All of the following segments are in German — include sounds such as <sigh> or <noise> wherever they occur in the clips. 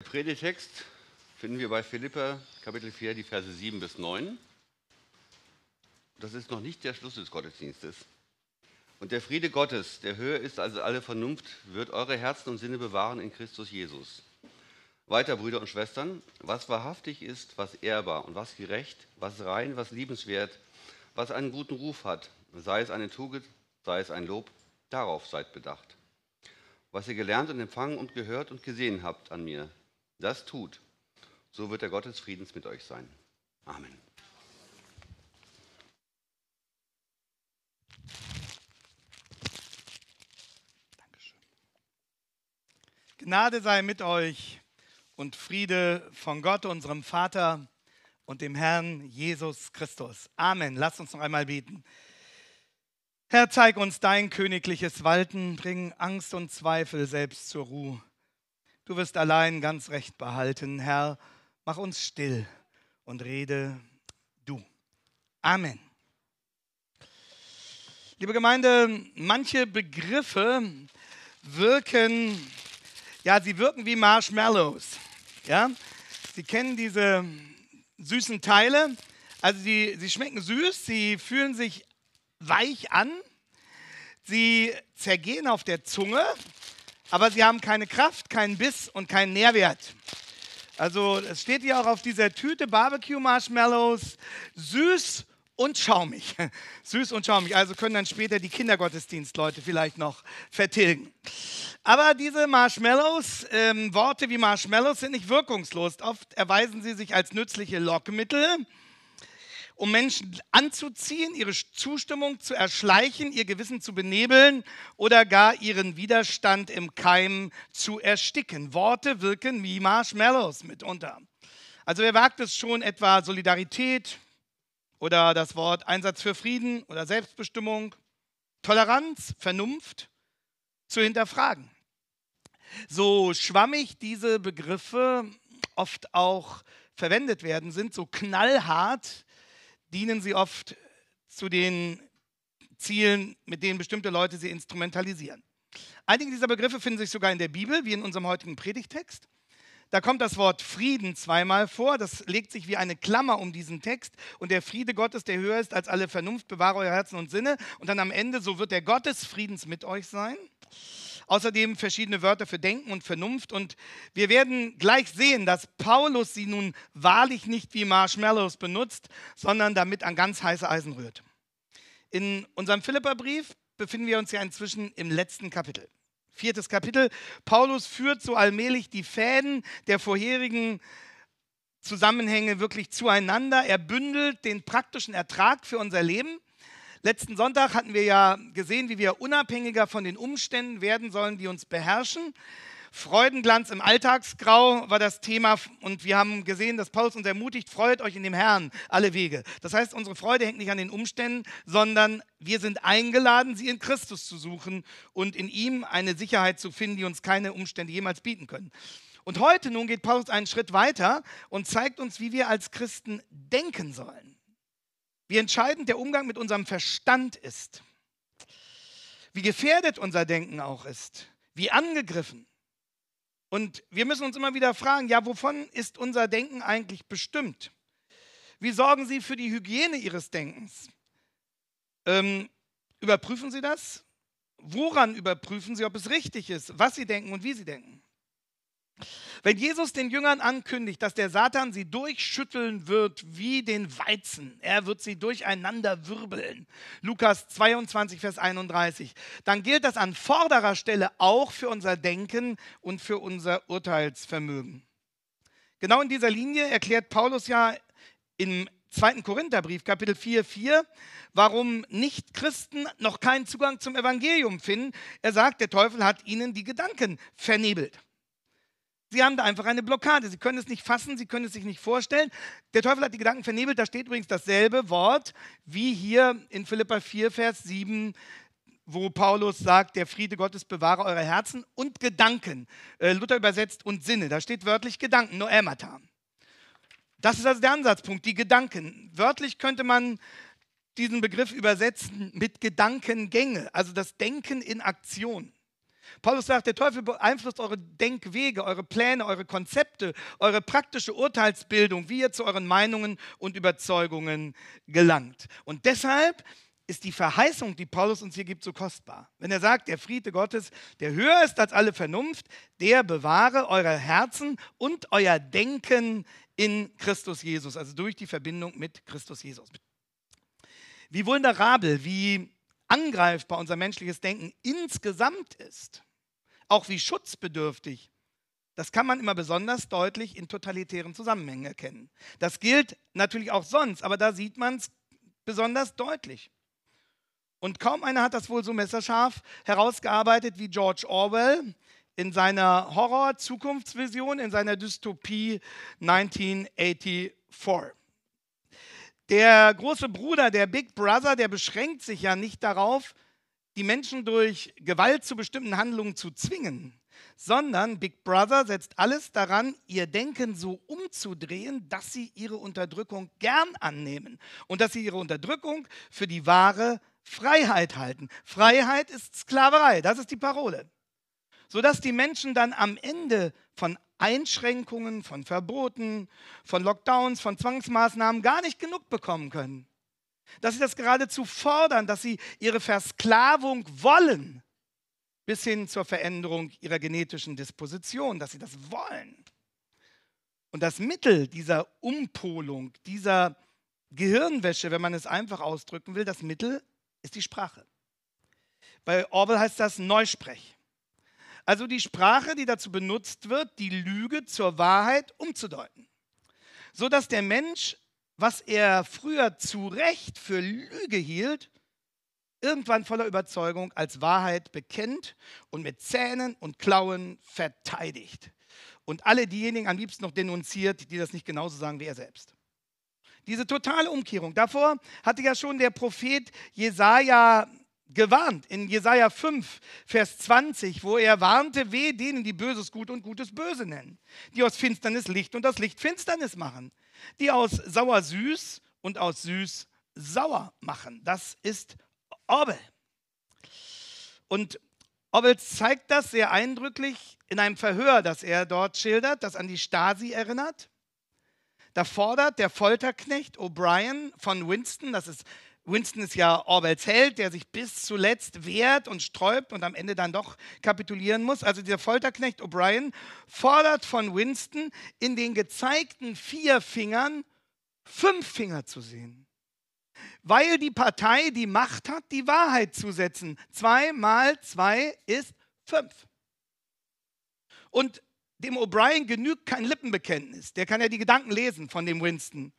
Der Predigtext finden wir bei Philippa Kapitel 4, die Verse 7 bis 9. Das ist noch nicht der Schluss des Gottesdienstes. Und der Friede Gottes, der höher ist als alle Vernunft, wird eure Herzen und Sinne bewahren in Christus Jesus. Weiter, Brüder und Schwestern, was wahrhaftig ist, was ehrbar und was gerecht, was rein, was liebenswert, was einen guten Ruf hat, sei es eine Tugend, sei es ein Lob, darauf seid bedacht. Was ihr gelernt und empfangen und gehört und gesehen habt an mir, das tut, so wird der Gott des Friedens mit euch sein. Amen. Dankeschön. Gnade sei mit euch und Friede von Gott, unserem Vater und dem Herrn Jesus Christus. Amen. Lasst uns noch einmal beten. Herr, zeig uns dein königliches Walten, bring Angst und Zweifel selbst zur Ruhe Du wirst allein ganz recht behalten, Herr. Mach uns still und rede du. Amen. Liebe Gemeinde, manche Begriffe wirken, ja, sie wirken wie Marshmallows. Ja? Sie kennen diese süßen Teile. Also sie, sie schmecken süß, sie fühlen sich weich an, sie zergehen auf der Zunge aber sie haben keine Kraft, keinen Biss und keinen Nährwert. Also es steht hier auch auf dieser Tüte Barbecue Marshmallows, süß und schaumig. <laughs> Süß und schaumig. Also können dann später die Kindergottesdienstleute vielleicht noch vertilgen. Aber diese Marshmallows, ähm, Worte wie Marshmallows sind nicht wirkungslos. Oft erweisen sie sich als nützliche Lockmittel um Menschen anzuziehen, ihre Zustimmung zu erschleichen, ihr Gewissen zu benebeln oder gar ihren Widerstand im Keim zu ersticken. Worte wirken wie Marshmallows mitunter. Also wer wagt es schon etwa Solidarität oder das Wort Einsatz für Frieden oder Selbstbestimmung, Toleranz, Vernunft zu hinterfragen? So schwammig diese Begriffe oft auch verwendet werden, sind so knallhart dienen sie oft zu den Zielen, mit denen bestimmte Leute sie instrumentalisieren. Einige dieser Begriffe finden sich sogar in der Bibel, wie in unserem heutigen Predigtext. Da kommt das Wort Frieden zweimal vor. Das legt sich wie eine Klammer um diesen Text. Und der Friede Gottes, der höher ist als alle Vernunft, bewahre euer Herzen und Sinne. Und dann am Ende, so wird der Gottes Friedens mit euch sein. Außerdem verschiedene Wörter für Denken und Vernunft. Und wir werden gleich sehen, dass Paulus sie nun wahrlich nicht wie Marshmallows benutzt, sondern damit an ganz heiße Eisen rührt. In unserem Philipperbrief befinden wir uns ja inzwischen im letzten Kapitel. Viertes Kapitel. Paulus führt so allmählich die Fäden der vorherigen Zusammenhänge wirklich zueinander. Er bündelt den praktischen Ertrag für unser Leben Letzten Sonntag hatten wir ja gesehen, wie wir unabhängiger von den Umständen werden sollen, die uns beherrschen. Freudenglanz im Alltagsgrau war das Thema und wir haben gesehen, dass Paulus uns ermutigt, freut euch in dem Herrn alle Wege. Das heißt, unsere Freude hängt nicht an den Umständen, sondern wir sind eingeladen, sie in Christus zu suchen und in ihm eine Sicherheit zu finden, die uns keine Umstände jemals bieten können. Und heute nun geht Paulus einen Schritt weiter und zeigt uns, wie wir als Christen denken sollen. Wie entscheidend der Umgang mit unserem Verstand ist. Wie gefährdet unser Denken auch ist. Wie angegriffen. Und wir müssen uns immer wieder fragen, ja, wovon ist unser Denken eigentlich bestimmt? Wie sorgen Sie für die Hygiene Ihres Denkens? Ähm, überprüfen Sie das? Woran überprüfen Sie, ob es richtig ist, was Sie denken und wie Sie denken? Wenn Jesus den Jüngern ankündigt, dass der Satan sie durchschütteln wird wie den Weizen, er wird sie durcheinander wirbeln, Lukas 22, Vers 31, dann gilt das an vorderer Stelle auch für unser Denken und für unser Urteilsvermögen. Genau in dieser Linie erklärt Paulus ja im 2. Korintherbrief, Kapitel 4, 4, warum Nichtchristen noch keinen Zugang zum Evangelium finden. Er sagt, der Teufel hat ihnen die Gedanken vernebelt. Sie haben da einfach eine Blockade. Sie können es nicht fassen, sie können es sich nicht vorstellen. Der Teufel hat die Gedanken vernebelt. Da steht übrigens dasselbe Wort wie hier in Philippa 4, Vers 7, wo Paulus sagt, der Friede Gottes bewahre eure Herzen und Gedanken. Äh, Luther übersetzt und Sinne. Da steht wörtlich Gedanken, noemata. Das ist also der Ansatzpunkt, die Gedanken. Wörtlich könnte man diesen Begriff übersetzen mit Gedankengänge, also das Denken in Aktion. Paulus sagt, der Teufel beeinflusst eure Denkwege, eure Pläne, eure Konzepte, eure praktische Urteilsbildung, wie ihr zu euren Meinungen und Überzeugungen gelangt. Und deshalb ist die Verheißung, die Paulus uns hier gibt, so kostbar. Wenn er sagt, der Friede Gottes, der höher ist als alle Vernunft, der bewahre eure Herzen und euer Denken in Christus Jesus, also durch die Verbindung mit Christus Jesus. Wie vulnerabel, wie angreifbar unser menschliches Denken insgesamt ist, auch wie schutzbedürftig. Das kann man immer besonders deutlich in totalitären Zusammenhängen erkennen. Das gilt natürlich auch sonst, aber da sieht man es besonders deutlich. Und kaum einer hat das wohl so messerscharf herausgearbeitet wie George Orwell in seiner Horror-Zukunftsvision, in seiner Dystopie 1984. Der große Bruder, der Big Brother, der beschränkt sich ja nicht darauf, die Menschen durch Gewalt zu bestimmten Handlungen zu zwingen, sondern Big Brother setzt alles daran, ihr Denken so umzudrehen, dass sie ihre Unterdrückung gern annehmen und dass sie ihre Unterdrückung für die wahre Freiheit halten. Freiheit ist Sklaverei, das ist die Parole. Sodass die Menschen dann am Ende von Einschränkungen, von Verboten, von Lockdowns, von Zwangsmaßnahmen gar nicht genug bekommen können dass sie das geradezu fordern, dass sie ihre Versklavung wollen, bis hin zur Veränderung ihrer genetischen Disposition, dass sie das wollen. Und das Mittel dieser Umpolung, dieser Gehirnwäsche, wenn man es einfach ausdrücken will, das Mittel ist die Sprache. Bei Orwell heißt das Neusprech. Also die Sprache, die dazu benutzt wird, die Lüge zur Wahrheit umzudeuten, sodass der Mensch was er früher zu Recht für Lüge hielt, irgendwann voller Überzeugung als Wahrheit bekennt und mit Zähnen und Klauen verteidigt. Und alle diejenigen am liebsten noch denunziert, die das nicht genauso sagen wie er selbst. Diese totale Umkehrung. Davor hatte ja schon der Prophet Jesaja gewarnt in Jesaja 5, Vers 20, wo er warnte: Weh denen, die Böses gut und Gutes böse nennen, die aus Finsternis Licht und aus Licht Finsternis machen die aus sauer süß und aus süß sauer machen. Das ist Orwell. Und Orwell zeigt das sehr eindrücklich in einem Verhör, das er dort schildert, das an die Stasi erinnert. Da fordert der Folterknecht O'Brien von Winston, das ist Winston ist ja Orwells Held, der sich bis zuletzt wehrt und sträubt und am Ende dann doch kapitulieren muss. Also dieser Folterknecht O'Brien fordert von Winston, in den gezeigten vier Fingern fünf Finger zu sehen. Weil die Partei die Macht hat, die Wahrheit zu setzen. Zwei mal zwei ist fünf. Und dem O'Brien genügt kein Lippenbekenntnis. Der kann ja die Gedanken lesen von dem Winston.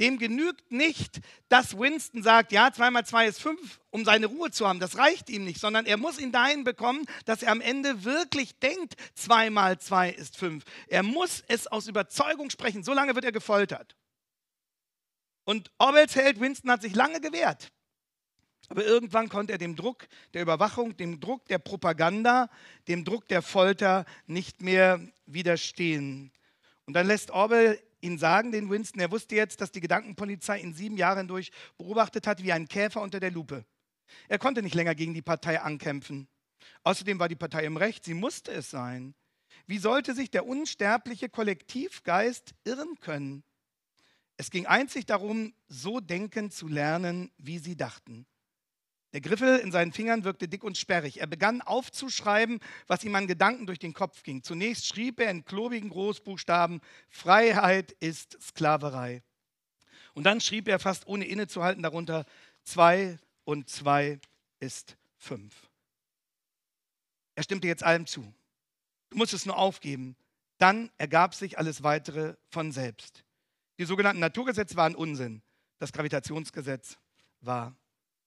Dem genügt nicht, dass Winston sagt, ja, 2 mal 2 ist 5, um seine Ruhe zu haben. Das reicht ihm nicht, sondern er muss ihn dahin bekommen, dass er am Ende wirklich denkt, 2 mal 2 ist 5. Er muss es aus Überzeugung sprechen. So lange wird er gefoltert. Und Orwells Held Winston hat sich lange gewehrt. Aber irgendwann konnte er dem Druck der Überwachung, dem Druck der Propaganda, dem Druck der Folter nicht mehr widerstehen. Und dann lässt Orwell ihn sagen, den Winston. Er wusste jetzt, dass die Gedankenpolizei ihn sieben Jahre durch beobachtet hat wie ein Käfer unter der Lupe. Er konnte nicht länger gegen die Partei ankämpfen. Außerdem war die Partei im Recht, sie musste es sein. Wie sollte sich der unsterbliche Kollektivgeist irren können? Es ging einzig darum, so denken zu lernen, wie sie dachten. Der Griffel in seinen Fingern wirkte dick und sperrig. Er begann aufzuschreiben, was ihm an Gedanken durch den Kopf ging. Zunächst schrieb er in klobigen Großbuchstaben, Freiheit ist Sklaverei. Und dann schrieb er fast ohne innezuhalten darunter, zwei und zwei ist fünf. Er stimmte jetzt allem zu. Du musst es nur aufgeben. Dann ergab sich alles Weitere von selbst. Die sogenannten Naturgesetze waren Unsinn. Das Gravitationsgesetz war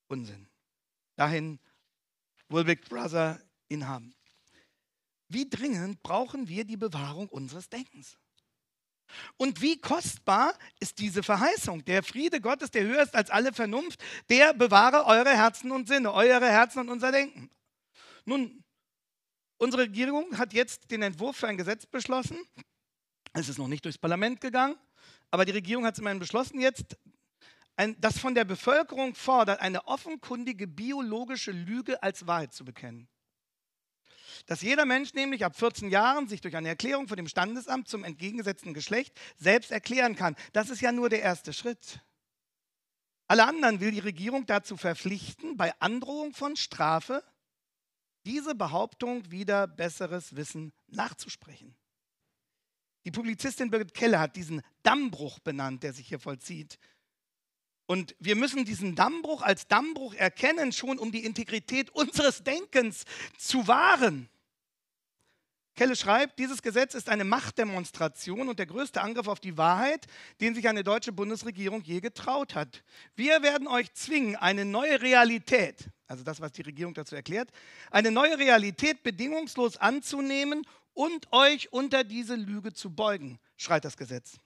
Unsinn dahin Wilbeck Brother ihn haben. Wie dringend brauchen wir die Bewahrung unseres Denkens? Und wie kostbar ist diese Verheißung? Der Friede Gottes, der höher ist als alle Vernunft, der bewahre eure Herzen und Sinne, eure Herzen und unser Denken. Nun, unsere Regierung hat jetzt den Entwurf für ein Gesetz beschlossen. Es ist noch nicht durchs Parlament gegangen, aber die Regierung hat es immerhin beschlossen jetzt ein, das von der Bevölkerung fordert, eine offenkundige biologische Lüge als Wahrheit zu bekennen. Dass jeder Mensch nämlich ab 14 Jahren sich durch eine Erklärung von dem Standesamt zum entgegengesetzten Geschlecht selbst erklären kann, das ist ja nur der erste Schritt. Alle anderen will die Regierung dazu verpflichten, bei Androhung von Strafe diese Behauptung wieder besseres Wissen nachzusprechen. Die Publizistin Birgit Keller hat diesen Dammbruch benannt, der sich hier vollzieht und wir müssen diesen Dammbruch als Dammbruch erkennen, schon um die Integrität unseres Denkens zu wahren. Kelle schreibt, dieses Gesetz ist eine Machtdemonstration und der größte Angriff auf die Wahrheit, den sich eine deutsche Bundesregierung je getraut hat. Wir werden euch zwingen, eine neue Realität, also das, was die Regierung dazu erklärt, eine neue Realität bedingungslos anzunehmen und euch unter diese Lüge zu beugen, schreit das Gesetz.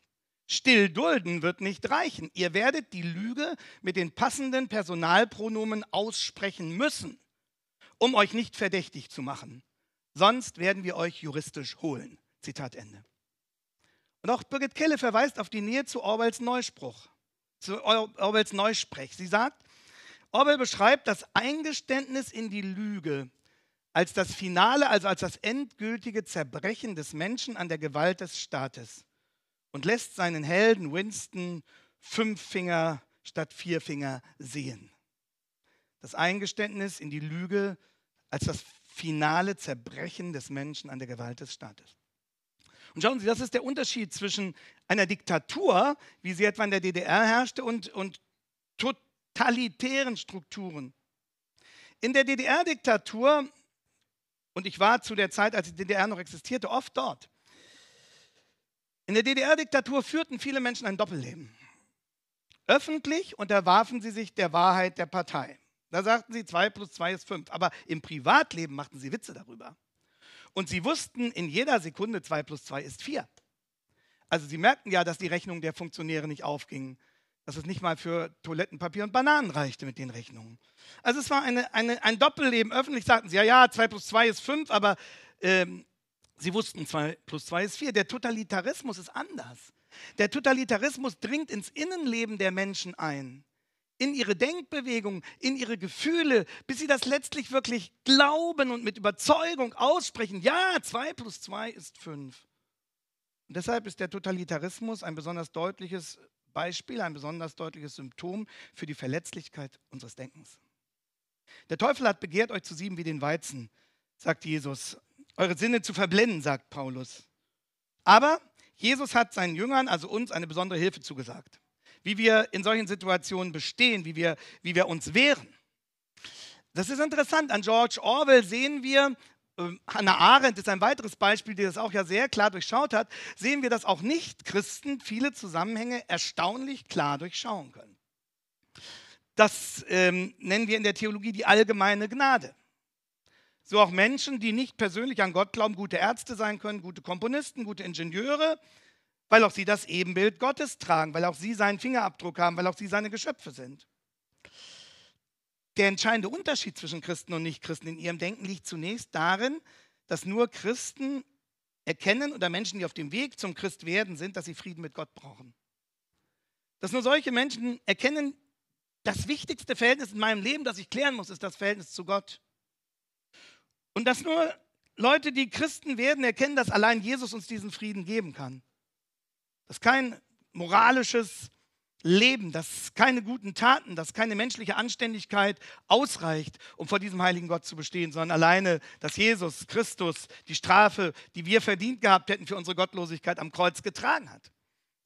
Still dulden wird nicht reichen. Ihr werdet die Lüge mit den passenden Personalpronomen aussprechen müssen, um euch nicht verdächtig zu machen. Sonst werden wir euch juristisch holen. Zitat Ende. Und auch Birgit Kelle verweist auf die Nähe zu Orwells Neuspruch, zu Orwells Neusprech. Sie sagt, Orwell beschreibt das Eingeständnis in die Lüge als das Finale, also als das endgültige Zerbrechen des Menschen an der Gewalt des Staates und lässt seinen Helden Winston fünf Finger statt vier Finger sehen. Das Eingeständnis in die Lüge als das finale Zerbrechen des Menschen an der Gewalt des Staates. Und schauen Sie, das ist der Unterschied zwischen einer Diktatur, wie sie etwa in der DDR herrschte, und, und totalitären Strukturen. In der DDR-Diktatur, und ich war zu der Zeit, als die DDR noch existierte, oft dort, in der DDR-Diktatur führten viele Menschen ein Doppelleben. Öffentlich unterwarfen sie sich der Wahrheit der Partei. Da sagten sie, 2 plus 2 ist 5. Aber im Privatleben machten sie Witze darüber. Und sie wussten in jeder Sekunde, 2 plus 2 ist 4. Also sie merkten ja, dass die Rechnung der Funktionäre nicht aufging, dass es nicht mal für Toilettenpapier und Bananen reichte mit den Rechnungen. Also es war eine, eine, ein Doppelleben. Öffentlich sagten sie, ja, ja, 2 plus 2 ist 5, aber ähm, Sie wussten, 2 plus 2 ist 4. Der Totalitarismus ist anders. Der Totalitarismus dringt ins Innenleben der Menschen ein, in ihre Denkbewegungen, in ihre Gefühle, bis sie das letztlich wirklich glauben und mit Überzeugung aussprechen. Ja, 2 plus 2 ist 5. Und deshalb ist der Totalitarismus ein besonders deutliches Beispiel, ein besonders deutliches Symptom für die Verletzlichkeit unseres Denkens. Der Teufel hat begehrt euch zu sieben wie den Weizen, sagt Jesus eure Sinne zu verblenden, sagt Paulus. Aber Jesus hat seinen Jüngern, also uns, eine besondere Hilfe zugesagt. Wie wir in solchen Situationen bestehen, wie wir, wie wir uns wehren. Das ist interessant. An George Orwell sehen wir, ähm, Hannah Arendt ist ein weiteres Beispiel, die das auch ja sehr klar durchschaut hat, sehen wir, dass auch Nicht-Christen viele Zusammenhänge erstaunlich klar durchschauen können. Das ähm, nennen wir in der Theologie die allgemeine Gnade so auch Menschen, die nicht persönlich an Gott glauben, gute Ärzte sein können, gute Komponisten, gute Ingenieure, weil auch sie das Ebenbild Gottes tragen, weil auch sie seinen Fingerabdruck haben, weil auch sie seine Geschöpfe sind. Der entscheidende Unterschied zwischen Christen und Nichtchristen in ihrem Denken liegt zunächst darin, dass nur Christen erkennen oder Menschen, die auf dem Weg zum Christ werden, sind, dass sie Frieden mit Gott brauchen. Dass nur solche Menschen erkennen, das wichtigste Verhältnis in meinem Leben, das ich klären muss, ist das Verhältnis zu Gott. Und dass nur Leute, die Christen werden, erkennen, dass allein Jesus uns diesen Frieden geben kann. Dass kein moralisches Leben, dass keine guten Taten, dass keine menschliche Anständigkeit ausreicht, um vor diesem heiligen Gott zu bestehen, sondern alleine, dass Jesus Christus die Strafe, die wir verdient gehabt hätten für unsere Gottlosigkeit, am Kreuz getragen hat.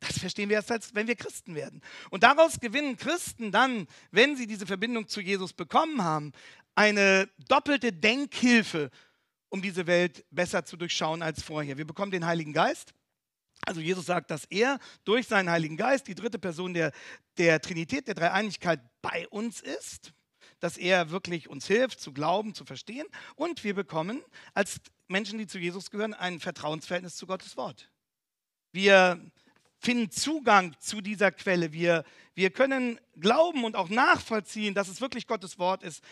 Das verstehen wir erst, als, wenn wir Christen werden. Und daraus gewinnen Christen dann, wenn sie diese Verbindung zu Jesus bekommen haben, eine doppelte Denkhilfe, um diese Welt besser zu durchschauen als vorher. Wir bekommen den Heiligen Geist. Also Jesus sagt, dass er durch seinen Heiligen Geist, die dritte Person der, der Trinität, der Dreieinigkeit bei uns ist, dass er wirklich uns hilft zu glauben, zu verstehen. Und wir bekommen als Menschen, die zu Jesus gehören, ein Vertrauensverhältnis zu Gottes Wort. Wir finden Zugang zu dieser Quelle. Wir, wir können glauben und auch nachvollziehen, dass es wirklich Gottes Wort ist,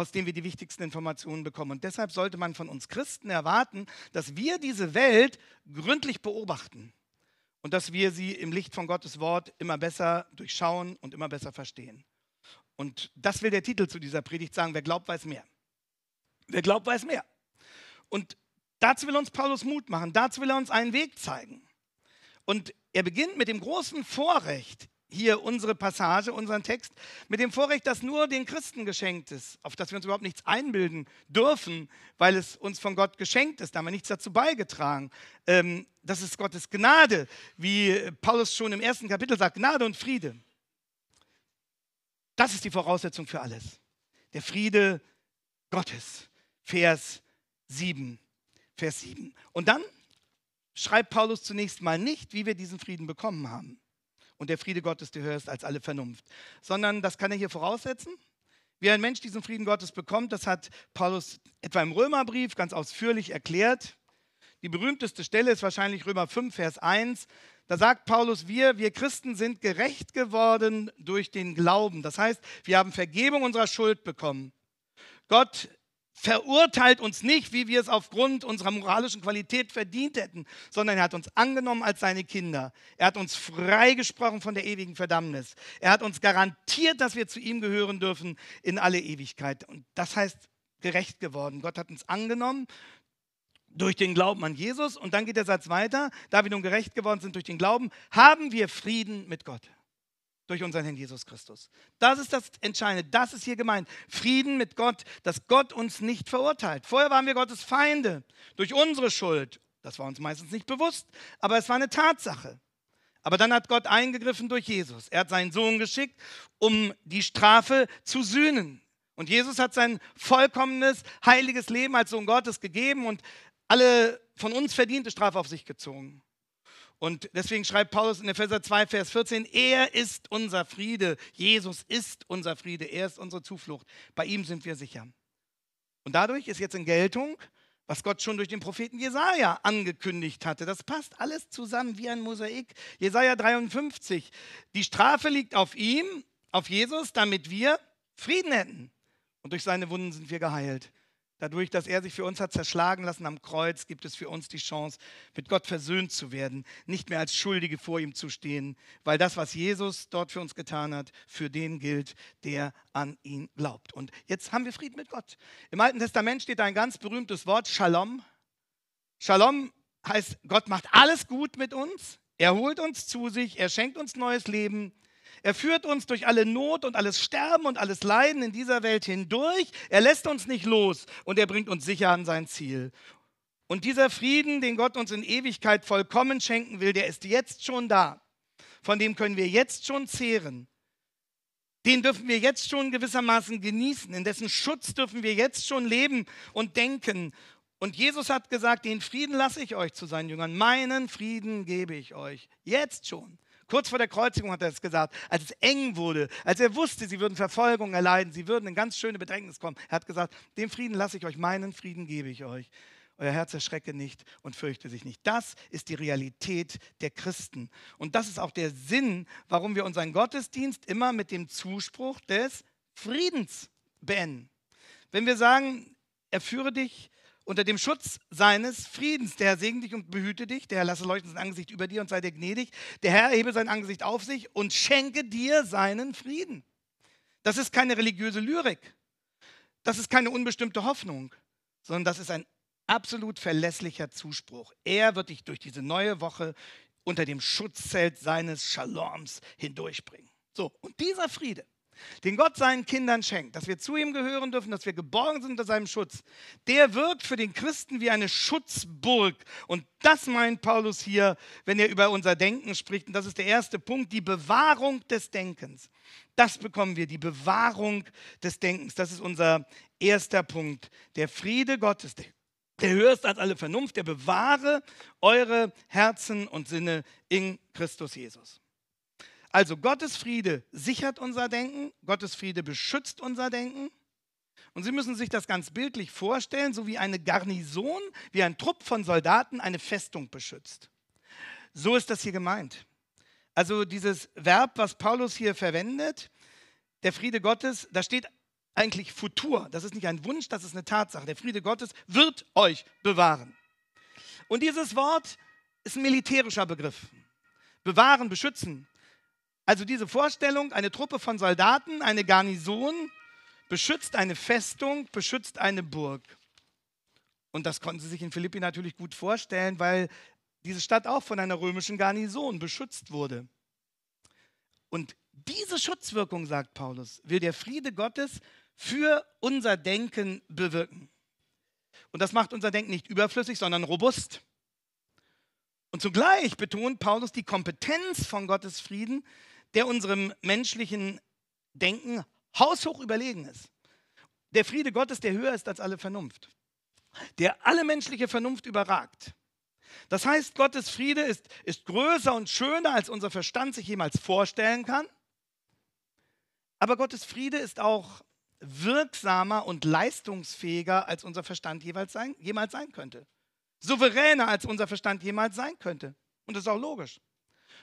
aus dem wir die wichtigsten Informationen bekommen. Und deshalb sollte man von uns Christen erwarten, dass wir diese Welt gründlich beobachten und dass wir sie im Licht von Gottes Wort immer besser durchschauen und immer besser verstehen. Und das will der Titel zu dieser Predigt sagen, wer glaubt, weiß mehr. Wer glaubt, weiß mehr. Und dazu will uns Paulus Mut machen, dazu will er uns einen Weg zeigen. Und er beginnt mit dem großen Vorrecht, hier unsere Passage, unseren Text, mit dem Vorrecht, das nur den Christen geschenkt ist, auf das wir uns überhaupt nichts einbilden dürfen, weil es uns von Gott geschenkt ist, da haben wir nichts dazu beigetragen. Ähm, das ist Gottes Gnade, wie Paulus schon im ersten Kapitel sagt, Gnade und Friede. Das ist die Voraussetzung für alles. Der Friede Gottes. Vers 7. Vers 7. Und dann schreibt Paulus zunächst mal nicht, wie wir diesen Frieden bekommen haben und der Friede Gottes der höher ist als alle Vernunft. Sondern das kann er hier voraussetzen. Wie ein Mensch diesen Frieden Gottes bekommt, das hat Paulus etwa im Römerbrief ganz ausführlich erklärt. Die berühmteste Stelle ist wahrscheinlich Römer 5, Vers 1. Da sagt Paulus, wir, wir Christen sind gerecht geworden durch den Glauben. Das heißt, wir haben Vergebung unserer Schuld bekommen. Gott verurteilt uns nicht, wie wir es aufgrund unserer moralischen Qualität verdient hätten, sondern er hat uns angenommen als seine Kinder. Er hat uns freigesprochen von der ewigen Verdammnis. Er hat uns garantiert, dass wir zu ihm gehören dürfen in alle Ewigkeit. Und das heißt gerecht geworden. Gott hat uns angenommen durch den Glauben an Jesus. Und dann geht der Satz weiter. Da wir nun gerecht geworden sind durch den Glauben, haben wir Frieden mit Gott durch unseren Herrn Jesus Christus. Das ist das Entscheidende. Das ist hier gemeint. Frieden mit Gott, dass Gott uns nicht verurteilt. Vorher waren wir Gottes Feinde durch unsere Schuld. Das war uns meistens nicht bewusst, aber es war eine Tatsache. Aber dann hat Gott eingegriffen durch Jesus. Er hat seinen Sohn geschickt, um die Strafe zu sühnen. Und Jesus hat sein vollkommenes, heiliges Leben als Sohn Gottes gegeben und alle von uns verdiente Strafe auf sich gezogen. Und deswegen schreibt Paulus in Epheser 2, Vers 14, er ist unser Friede, Jesus ist unser Friede, er ist unsere Zuflucht, bei ihm sind wir sicher. Und dadurch ist jetzt in Geltung, was Gott schon durch den Propheten Jesaja angekündigt hatte. Das passt alles zusammen wie ein Mosaik. Jesaja 53. Die Strafe liegt auf ihm, auf Jesus, damit wir Frieden hätten. Und durch seine Wunden sind wir geheilt. Dadurch, dass er sich für uns hat zerschlagen lassen am Kreuz, gibt es für uns die Chance, mit Gott versöhnt zu werden, nicht mehr als Schuldige vor ihm zu stehen, weil das, was Jesus dort für uns getan hat, für den gilt, der an ihn glaubt. Und jetzt haben wir Frieden mit Gott. Im Alten Testament steht ein ganz berühmtes Wort, Shalom. Shalom heißt, Gott macht alles gut mit uns, er holt uns zu sich, er schenkt uns neues Leben, er führt uns durch alle Not und alles Sterben und alles Leiden in dieser Welt hindurch. Er lässt uns nicht los und er bringt uns sicher an sein Ziel. Und dieser Frieden, den Gott uns in Ewigkeit vollkommen schenken will, der ist jetzt schon da. Von dem können wir jetzt schon zehren. Den dürfen wir jetzt schon gewissermaßen genießen. In dessen Schutz dürfen wir jetzt schon leben und denken. Und Jesus hat gesagt, den Frieden lasse ich euch zu seinen Jüngern. Meinen Frieden gebe ich euch. Jetzt schon. Kurz vor der Kreuzigung hat er es gesagt, als es eng wurde, als er wusste, sie würden Verfolgung erleiden, sie würden in ganz schöne Bedrängnis kommen. Er hat gesagt, den Frieden lasse ich euch, meinen Frieden gebe ich euch. Euer Herz erschrecke nicht und fürchte sich nicht. Das ist die Realität der Christen. Und das ist auch der Sinn, warum wir unseren Gottesdienst immer mit dem Zuspruch des Friedens beenden. Wenn wir sagen, er führe dich unter dem Schutz seines Friedens. Der Herr segne dich und behüte dich. Der Herr lasse leuchten sein Angesicht über dir und sei dir gnädig. Der Herr erhebe sein Angesicht auf sich und schenke dir seinen Frieden. Das ist keine religiöse Lyrik. Das ist keine unbestimmte Hoffnung, sondern das ist ein absolut verlässlicher Zuspruch. Er wird dich durch diese neue Woche unter dem Schutzzelt seines Shaloms hindurchbringen. So, und dieser Friede, den Gott seinen Kindern schenkt, dass wir zu ihm gehören dürfen, dass wir geborgen sind unter seinem Schutz, der wirkt für den Christen wie eine Schutzburg. Und das meint Paulus hier, wenn er über unser Denken spricht. Und das ist der erste Punkt, die Bewahrung des Denkens. Das bekommen wir, die Bewahrung des Denkens. Das ist unser erster Punkt. Der Friede Gottes, der der höher ist als alle Vernunft, der bewahre eure Herzen und Sinne in Christus Jesus. Also Gottes Friede sichert unser Denken, Gottes Friede beschützt unser Denken. Und Sie müssen sich das ganz bildlich vorstellen, so wie eine Garnison, wie ein Trupp von Soldaten eine Festung beschützt. So ist das hier gemeint. Also dieses Verb, was Paulus hier verwendet, der Friede Gottes, da steht eigentlich Futur. Das ist nicht ein Wunsch, das ist eine Tatsache. Der Friede Gottes wird euch bewahren. Und dieses Wort ist ein militärischer Begriff. Bewahren, beschützen. Also diese Vorstellung, eine Truppe von Soldaten, eine Garnison, beschützt eine Festung, beschützt eine Burg. Und das konnten sie sich in Philippi natürlich gut vorstellen, weil diese Stadt auch von einer römischen Garnison beschützt wurde. Und diese Schutzwirkung, sagt Paulus, will der Friede Gottes für unser Denken bewirken. Und das macht unser Denken nicht überflüssig, sondern robust. Und zugleich betont Paulus die Kompetenz von Gottes Frieden, der unserem menschlichen Denken haushoch überlegen ist. Der Friede Gottes, der höher ist als alle Vernunft, der alle menschliche Vernunft überragt. Das heißt, Gottes Friede ist, ist größer und schöner, als unser Verstand sich jemals vorstellen kann. Aber Gottes Friede ist auch wirksamer und leistungsfähiger, als unser Verstand jeweils sein, jemals sein könnte. Souveräner, als unser Verstand jemals sein könnte. Und das ist auch logisch.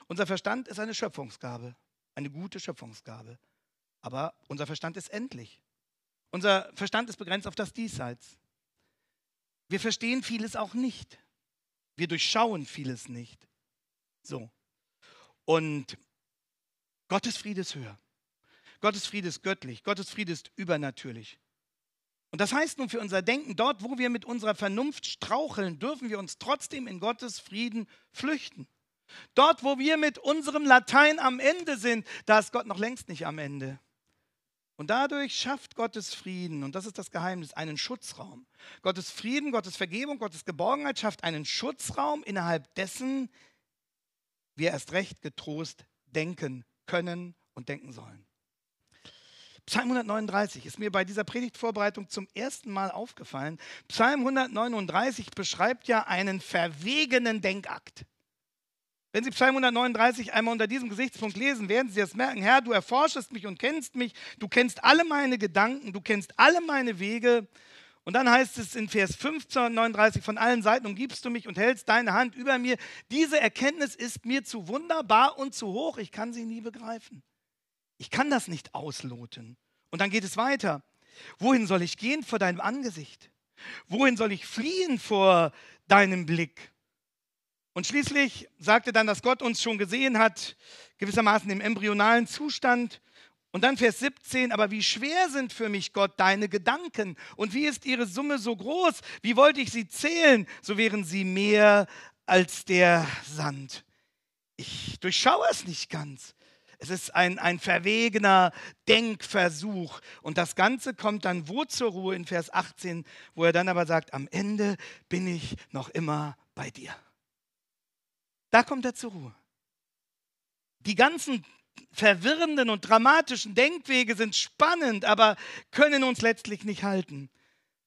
Unser Verstand ist eine Schöpfungsgabe, eine gute Schöpfungsgabe. Aber unser Verstand ist endlich. Unser Verstand ist begrenzt auf das Diesseits. Wir verstehen vieles auch nicht. Wir durchschauen vieles nicht. So. Und Gottes Friede ist höher. Gottes Friede ist göttlich. Gottes Friede ist übernatürlich. Und das heißt nun für unser Denken, dort, wo wir mit unserer Vernunft straucheln, dürfen wir uns trotzdem in Gottes Frieden flüchten. Dort, wo wir mit unserem Latein am Ende sind, da ist Gott noch längst nicht am Ende. Und dadurch schafft Gottes Frieden, und das ist das Geheimnis, einen Schutzraum. Gottes Frieden, Gottes Vergebung, Gottes Geborgenheit schafft einen Schutzraum, innerhalb dessen wir erst recht getrost denken können und denken sollen. Psalm 139 ist mir bei dieser Predigtvorbereitung zum ersten Mal aufgefallen. Psalm 139 beschreibt ja einen verwegenen Denkakt. Wenn Sie Psalm 139 einmal unter diesem Gesichtspunkt lesen, werden Sie es merken, Herr, du erforschest mich und kennst mich, du kennst alle meine Gedanken, du kennst alle meine Wege. Und dann heißt es in Vers 15, 39, von allen Seiten umgibst du mich und hältst deine Hand über mir. Diese Erkenntnis ist mir zu wunderbar und zu hoch, ich kann sie nie begreifen. Ich kann das nicht ausloten. Und dann geht es weiter. Wohin soll ich gehen vor deinem Angesicht? Wohin soll ich fliehen vor deinem Blick? Und schließlich sagte dann, dass Gott uns schon gesehen hat, gewissermaßen im embryonalen Zustand. Und dann Vers 17, aber wie schwer sind für mich, Gott, deine Gedanken und wie ist ihre Summe so groß? Wie wollte ich sie zählen, so wären sie mehr als der Sand. Ich durchschaue es nicht ganz. Es ist ein, ein verwegener Denkversuch. Und das Ganze kommt dann wo zur Ruhe in Vers 18, wo er dann aber sagt, am Ende bin ich noch immer bei dir. Da kommt er zur Ruhe. Die ganzen verwirrenden und dramatischen Denkwege sind spannend, aber können uns letztlich nicht halten.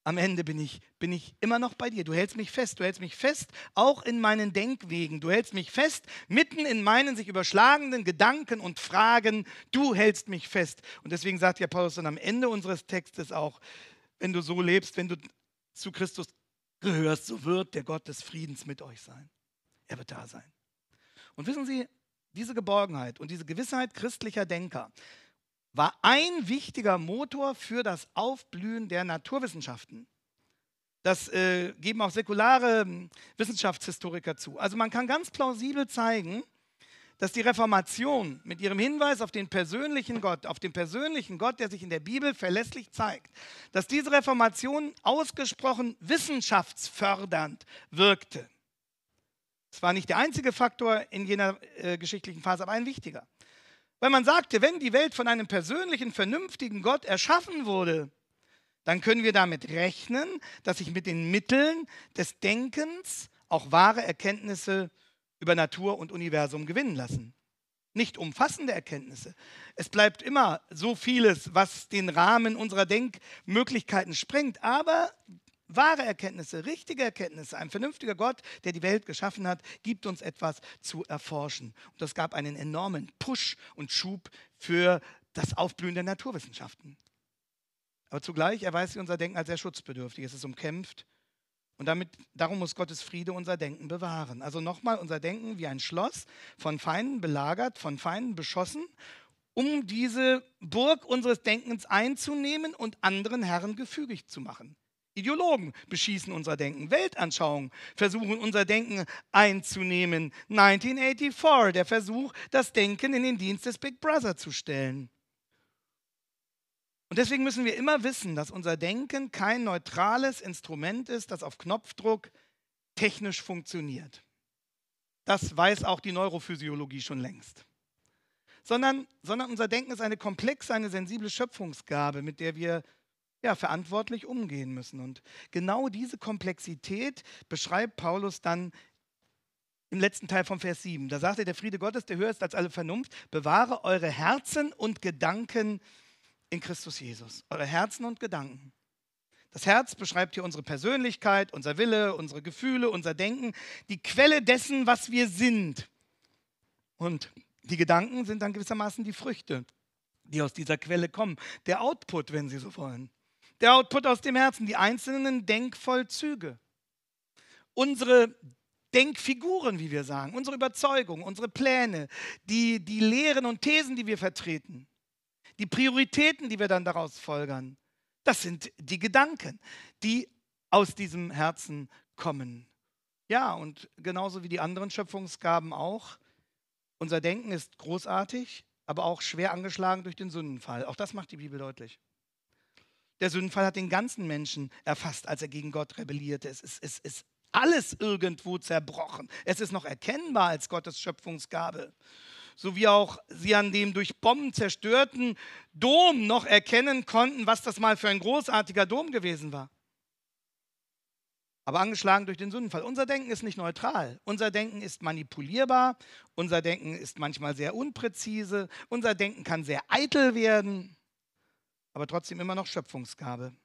Am Ende bin ich, bin ich immer noch bei dir. Du hältst mich fest, du hältst mich fest, auch in meinen Denkwegen. Du hältst mich fest, mitten in meinen sich überschlagenden Gedanken und Fragen. Du hältst mich fest. Und deswegen sagt ja Paulus dann am Ende unseres Textes auch, wenn du so lebst, wenn du zu Christus gehörst, so wird der Gott des Friedens mit euch sein. Er wird da sein. Und wissen Sie, diese Geborgenheit und diese Gewissheit christlicher Denker war ein wichtiger Motor für das Aufblühen der Naturwissenschaften. Das äh, geben auch säkulare hm, Wissenschaftshistoriker zu. Also man kann ganz plausibel zeigen, dass die Reformation mit ihrem Hinweis auf den persönlichen Gott, auf den persönlichen Gott, der sich in der Bibel verlässlich zeigt, dass diese Reformation ausgesprochen wissenschaftsfördernd wirkte. Es war nicht der einzige Faktor in jener äh, geschichtlichen Phase, aber ein wichtiger. Weil man sagte, wenn die Welt von einem persönlichen, vernünftigen Gott erschaffen wurde, dann können wir damit rechnen, dass sich mit den Mitteln des Denkens auch wahre Erkenntnisse über Natur und Universum gewinnen lassen. Nicht umfassende Erkenntnisse. Es bleibt immer so vieles, was den Rahmen unserer Denkmöglichkeiten sprengt, aber wahre Erkenntnisse, richtige Erkenntnisse. Ein vernünftiger Gott, der die Welt geschaffen hat, gibt uns etwas zu erforschen. Und das gab einen enormen Push und Schub für das Aufblühen der Naturwissenschaften. Aber zugleich erweist sich unser Denken als sehr schutzbedürftig. Es ist umkämpft. Und damit, darum muss Gottes Friede unser Denken bewahren. Also nochmal, unser Denken wie ein Schloss, von Feinden belagert, von Feinden beschossen, um diese Burg unseres Denkens einzunehmen und anderen Herren gefügig zu machen. Ideologen beschießen unser Denken, Weltanschauungen versuchen unser Denken einzunehmen. 1984, der Versuch, das Denken in den Dienst des Big Brother zu stellen. Und deswegen müssen wir immer wissen, dass unser Denken kein neutrales Instrument ist, das auf Knopfdruck technisch funktioniert. Das weiß auch die Neurophysiologie schon längst. Sondern, sondern unser Denken ist eine komplexe, eine sensible Schöpfungsgabe, mit der wir ja, verantwortlich umgehen müssen. Und genau diese Komplexität beschreibt Paulus dann im letzten Teil vom Vers 7. Da sagt er, der Friede Gottes, der höher ist als alle Vernunft, bewahre eure Herzen und Gedanken in Christus Jesus. Eure Herzen und Gedanken. Das Herz beschreibt hier unsere Persönlichkeit, unser Wille, unsere Gefühle, unser Denken, die Quelle dessen, was wir sind. Und die Gedanken sind dann gewissermaßen die Früchte, die aus dieser Quelle kommen, der Output, wenn Sie so wollen der Output aus dem Herzen, die einzelnen Denkvollzüge. Unsere Denkfiguren, wie wir sagen, unsere Überzeugungen, unsere Pläne, die, die Lehren und Thesen, die wir vertreten, die Prioritäten, die wir dann daraus folgern, das sind die Gedanken, die aus diesem Herzen kommen. Ja, und genauso wie die anderen Schöpfungsgaben auch, unser Denken ist großartig, aber auch schwer angeschlagen durch den Sündenfall. Auch das macht die Bibel deutlich. Der Sündenfall hat den ganzen Menschen erfasst, als er gegen Gott rebellierte. Es ist, es ist alles irgendwo zerbrochen. Es ist noch erkennbar als Gottes Schöpfungsgabe. So wie auch sie an dem durch Bomben zerstörten Dom noch erkennen konnten, was das mal für ein großartiger Dom gewesen war. Aber angeschlagen durch den Sündenfall. Unser Denken ist nicht neutral. Unser Denken ist manipulierbar. Unser Denken ist manchmal sehr unpräzise. Unser Denken kann sehr eitel werden aber trotzdem immer noch Schöpfungsgabe.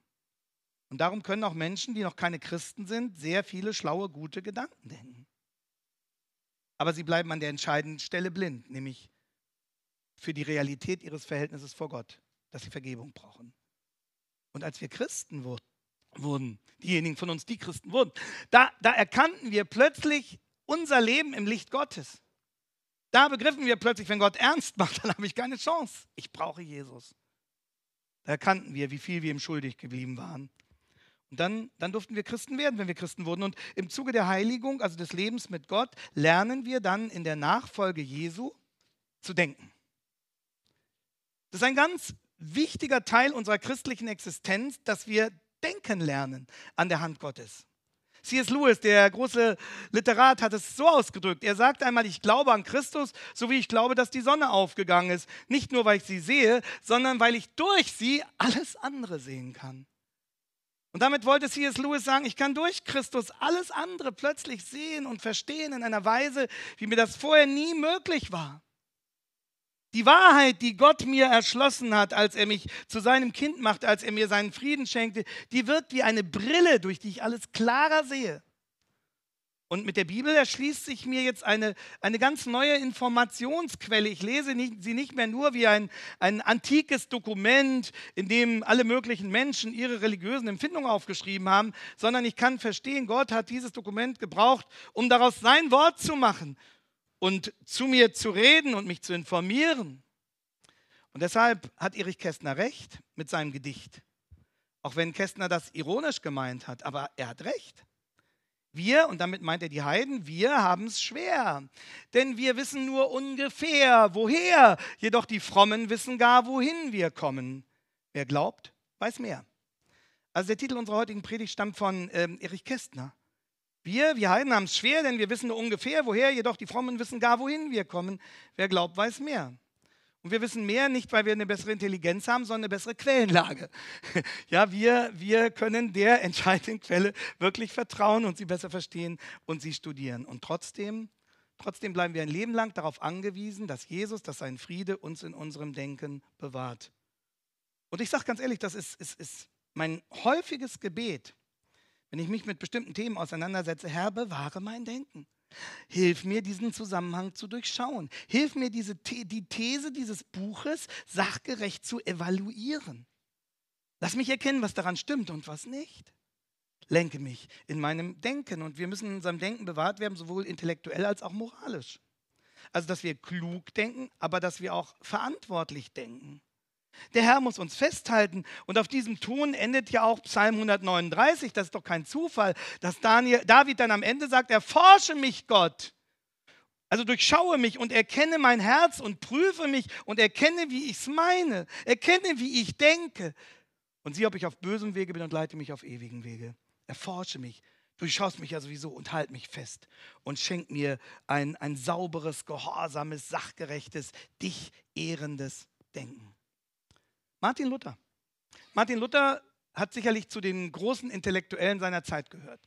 Und darum können auch Menschen, die noch keine Christen sind, sehr viele schlaue, gute Gedanken denken. Aber sie bleiben an der entscheidenden Stelle blind, nämlich für die Realität ihres Verhältnisses vor Gott, dass sie Vergebung brauchen. Und als wir Christen wurden, diejenigen von uns, die Christen wurden, da, da erkannten wir plötzlich unser Leben im Licht Gottes. Da begriffen wir plötzlich, wenn Gott ernst macht, <laughs> dann habe ich keine Chance. Ich brauche Jesus. Da erkannten wir, wie viel wir ihm schuldig geblieben waren. Und dann, dann durften wir Christen werden, wenn wir Christen wurden. Und im Zuge der Heiligung, also des Lebens mit Gott, lernen wir dann in der Nachfolge Jesu zu denken. Das ist ein ganz wichtiger Teil unserer christlichen Existenz, dass wir denken lernen an der Hand Gottes. C.S. Lewis, der große Literat, hat es so ausgedrückt. Er sagt einmal, ich glaube an Christus, so wie ich glaube, dass die Sonne aufgegangen ist. Nicht nur, weil ich sie sehe, sondern weil ich durch sie alles andere sehen kann. Und damit wollte C.S. Lewis sagen, ich kann durch Christus alles andere plötzlich sehen und verstehen in einer Weise, wie mir das vorher nie möglich war. Die Wahrheit, die Gott mir erschlossen hat, als er mich zu seinem Kind macht, als er mir seinen Frieden schenkte, die wirkt wie eine Brille, durch die ich alles klarer sehe. Und mit der Bibel erschließt sich mir jetzt eine, eine ganz neue Informationsquelle. Ich lese nicht, sie nicht mehr nur wie ein, ein antikes Dokument, in dem alle möglichen Menschen ihre religiösen Empfindungen aufgeschrieben haben, sondern ich kann verstehen, Gott hat dieses Dokument gebraucht, um daraus sein Wort zu machen und zu mir zu reden und mich zu informieren. Und deshalb hat Erich Kästner recht mit seinem Gedicht. Auch wenn Kästner das ironisch gemeint hat, aber er hat recht. Wir, und damit meint er die Heiden, wir haben es schwer, denn wir wissen nur ungefähr woher, jedoch die Frommen wissen gar, wohin wir kommen. Wer glaubt, weiß mehr. Also der Titel unserer heutigen Predigt stammt von ähm, Erich Kästner. Wir, wir Heiden haben es schwer, denn wir wissen nur ungefähr woher, jedoch die Frommen wissen gar, wohin wir kommen. Wer glaubt, weiß mehr. Und wir wissen mehr, nicht weil wir eine bessere Intelligenz haben, sondern eine bessere Quellenlage. <laughs> Ja, wir, wir können der <laughs> entscheidenden Quelle wirklich vertrauen und sie besser verstehen und sie studieren. Und trotzdem, trotzdem bleiben wir ein Leben lang darauf angewiesen, dass Jesus, dass sein Friede uns in unserem Denken bewahrt. Und ich sage ganz ehrlich, das ist, ist, ist mein häufiges Gebet wenn ich mich mit bestimmten Themen auseinandersetze, Herr, bewahre mein Denken. Hilf mir, diesen Zusammenhang zu durchschauen. Hilf mir, diese, die These dieses Buches sachgerecht zu evaluieren. Lass mich erkennen, was daran stimmt und was nicht. Lenke mich in meinem Denken. Und wir müssen in unserem Denken bewahrt werden, sowohl intellektuell als auch moralisch. Also, dass wir klug denken, aber dass wir auch verantwortlich denken. Der Herr muss uns festhalten. Und auf diesem Ton endet ja auch Psalm 139. Das ist doch kein Zufall, dass Daniel, David dann am Ende sagt, erforsche mich, Gott. Also durchschaue mich und erkenne mein Herz und prüfe mich und erkenne, wie ich es meine. Erkenne, wie ich denke. Und sieh, ob ich auf bösem Wege bin und leite mich auf ewigen Wege. Erforsche mich. Du schaust mich ja sowieso und halt mich fest und schenk mir ein, ein sauberes, gehorsames, sachgerechtes, dich ehrendes Denken. Martin Luther. Martin Luther hat sicherlich zu den großen Intellektuellen seiner Zeit gehört.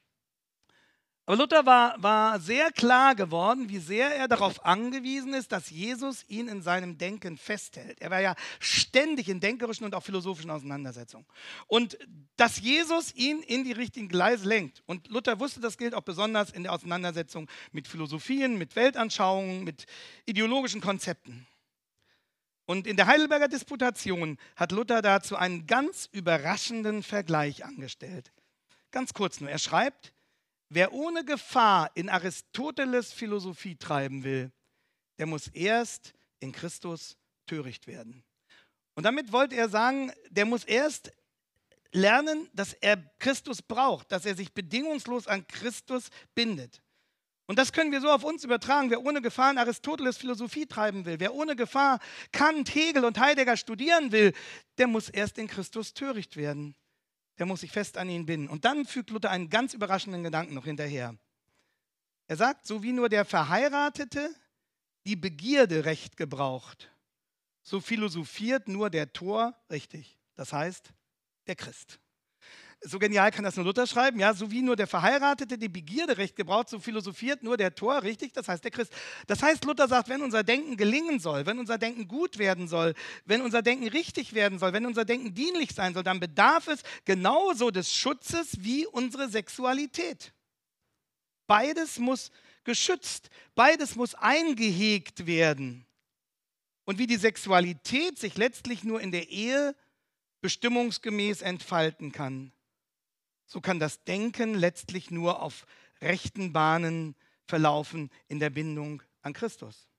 Aber Luther war, war sehr klar geworden, wie sehr er darauf angewiesen ist, dass Jesus ihn in seinem Denken festhält. Er war ja ständig in denkerischen und auch philosophischen Auseinandersetzungen. Und dass Jesus ihn in die richtigen Gleise lenkt. Und Luther wusste, das gilt auch besonders in der Auseinandersetzung mit Philosophien, mit Weltanschauungen, mit ideologischen Konzepten. Und in der Heidelberger Disputation hat Luther dazu einen ganz überraschenden Vergleich angestellt. Ganz kurz nur, er schreibt, wer ohne Gefahr in Aristoteles Philosophie treiben will, der muss erst in Christus töricht werden. Und damit wollte er sagen, der muss erst lernen, dass er Christus braucht, dass er sich bedingungslos an Christus bindet. Und das können wir so auf uns übertragen. Wer ohne Gefahr in Aristoteles Philosophie treiben will, wer ohne Gefahr Kant, Hegel und Heidegger studieren will, der muss erst in Christus töricht werden. Der muss sich fest an ihn binden. Und dann fügt Luther einen ganz überraschenden Gedanken noch hinterher. Er sagt, so wie nur der Verheiratete die Begierde recht gebraucht, so philosophiert nur der Tor richtig. Das heißt, der Christ. So genial kann das nur Luther schreiben, ja, so wie nur der Verheiratete die Begierde recht gebraucht, so philosophiert nur der Tor richtig, das heißt der Christ. Das heißt, Luther sagt, wenn unser Denken gelingen soll, wenn unser Denken gut werden soll, wenn unser Denken richtig werden soll, wenn unser Denken dienlich sein soll, dann bedarf es genauso des Schutzes wie unsere Sexualität. Beides muss geschützt, beides muss eingehegt werden. Und wie die Sexualität sich letztlich nur in der Ehe bestimmungsgemäß entfalten kann, so kann das Denken letztlich nur auf rechten Bahnen verlaufen in der Bindung an Christus.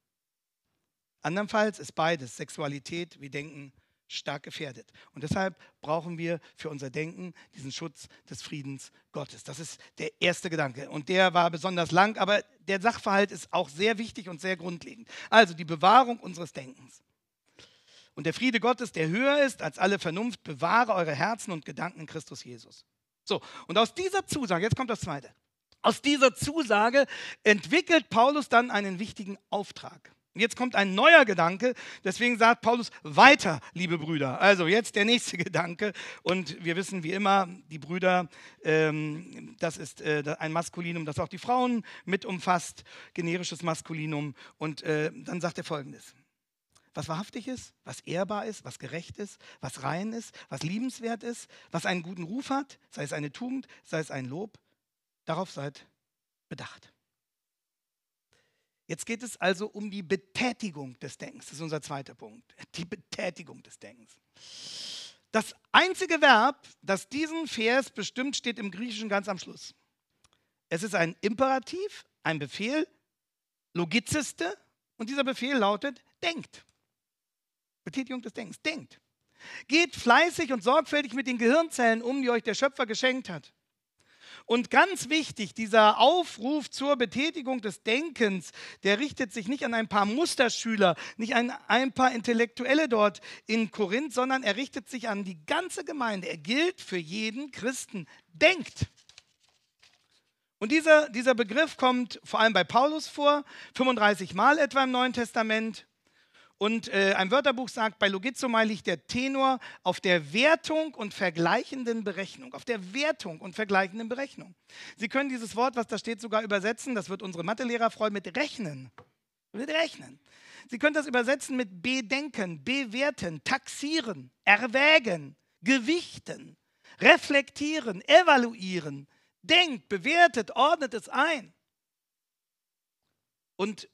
Andernfalls ist beides, Sexualität wie Denken, stark gefährdet. Und deshalb brauchen wir für unser Denken diesen Schutz des Friedens Gottes. Das ist der erste Gedanke. Und der war besonders lang, aber der Sachverhalt ist auch sehr wichtig und sehr grundlegend. Also die Bewahrung unseres Denkens. Und der Friede Gottes, der höher ist als alle Vernunft, bewahre eure Herzen und Gedanken in Christus Jesus. So, und aus dieser Zusage, jetzt kommt das Zweite, aus dieser Zusage entwickelt Paulus dann einen wichtigen Auftrag. Und jetzt kommt ein neuer Gedanke, deswegen sagt Paulus weiter, liebe Brüder. Also jetzt der nächste <laughs> Gedanke. Und wir wissen wie immer, die Brüder, ähm, das ist äh, ein Maskulinum, das auch die Frauen mit umfasst, generisches Maskulinum. Und äh, dann sagt er folgendes was wahrhaftig ist, was ehrbar ist, was gerecht ist, was rein ist, was liebenswert ist, was einen guten Ruf hat, sei es eine Tugend, sei es ein Lob, darauf seid bedacht. Jetzt geht es also um die Betätigung des Denkens. Das ist unser zweiter Punkt. Die Betätigung des Denkens. Das einzige Verb, das diesen Vers bestimmt, steht im Griechischen ganz am Schluss. Es ist ein Imperativ, ein Befehl, Logiziste, und dieser Befehl lautet, denkt. Betätigung des Denkens. Denkt. Geht fleißig und sorgfältig mit den Gehirnzellen um, die euch der Schöpfer geschenkt hat. Und ganz wichtig, dieser Aufruf zur Betätigung des Denkens, der richtet sich nicht an ein paar Musterschüler, nicht an ein paar Intellektuelle dort in Korinth, sondern er richtet sich an die ganze Gemeinde. Er gilt für jeden Christen. Denkt! Und dieser, dieser Begriff kommt vor allem bei Paulus vor, 35 Mal etwa im Neuen Testament. Und äh, ein Wörterbuch sagt, bei Logizomai liegt der Tenor auf der Wertung und vergleichenden Berechnung. Auf der Wertung und vergleichenden Berechnung. Sie können dieses Wort, was da steht, sogar übersetzen. Das wird unsere Mathelehrer freuen mit Rechnen. Mit Rechnen. Sie können das übersetzen mit bedenken, bewerten, taxieren, erwägen, gewichten, reflektieren, evaluieren, denkt, bewertet, ordnet es ein. Und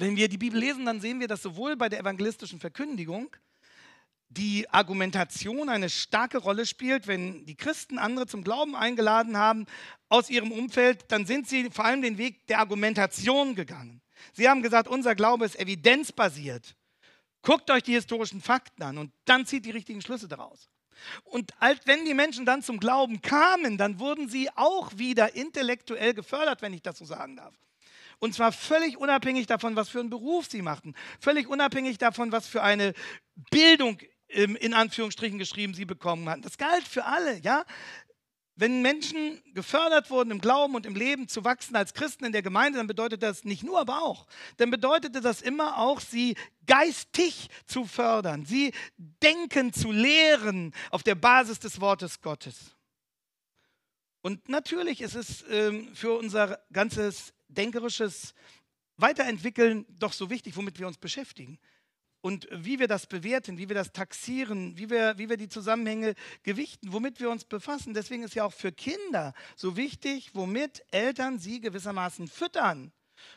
wenn wir die Bibel lesen, dann sehen wir, dass sowohl bei der evangelistischen Verkündigung die Argumentation eine starke Rolle spielt. Wenn die Christen andere zum Glauben eingeladen haben aus ihrem Umfeld, dann sind sie vor allem den Weg der Argumentation gegangen. Sie haben gesagt, unser Glaube ist evidenzbasiert. Guckt euch die historischen Fakten an und dann zieht die richtigen Schlüsse daraus. Und wenn die Menschen dann zum Glauben kamen, dann wurden sie auch wieder intellektuell gefördert, wenn ich das so sagen darf. Und zwar völlig unabhängig davon, was für einen Beruf sie machten. Völlig unabhängig davon, was für eine Bildung ähm, in Anführungsstrichen geschrieben sie bekommen hatten. Das galt für alle, ja. Wenn Menschen gefördert wurden, im Glauben und im Leben zu wachsen als Christen in der Gemeinde, dann bedeutet das nicht nur, aber auch. Dann bedeutete das immer auch, sie geistig zu fördern, sie denken zu lehren auf der Basis des Wortes Gottes. Und natürlich ist es ähm, für unser ganzes denkerisches Weiterentwickeln doch so wichtig, womit wir uns beschäftigen. Und wie wir das bewerten, wie wir das taxieren, wie wir, wie wir die Zusammenhänge gewichten, womit wir uns befassen. Deswegen ist ja auch für Kinder so wichtig, womit Eltern sie gewissermaßen füttern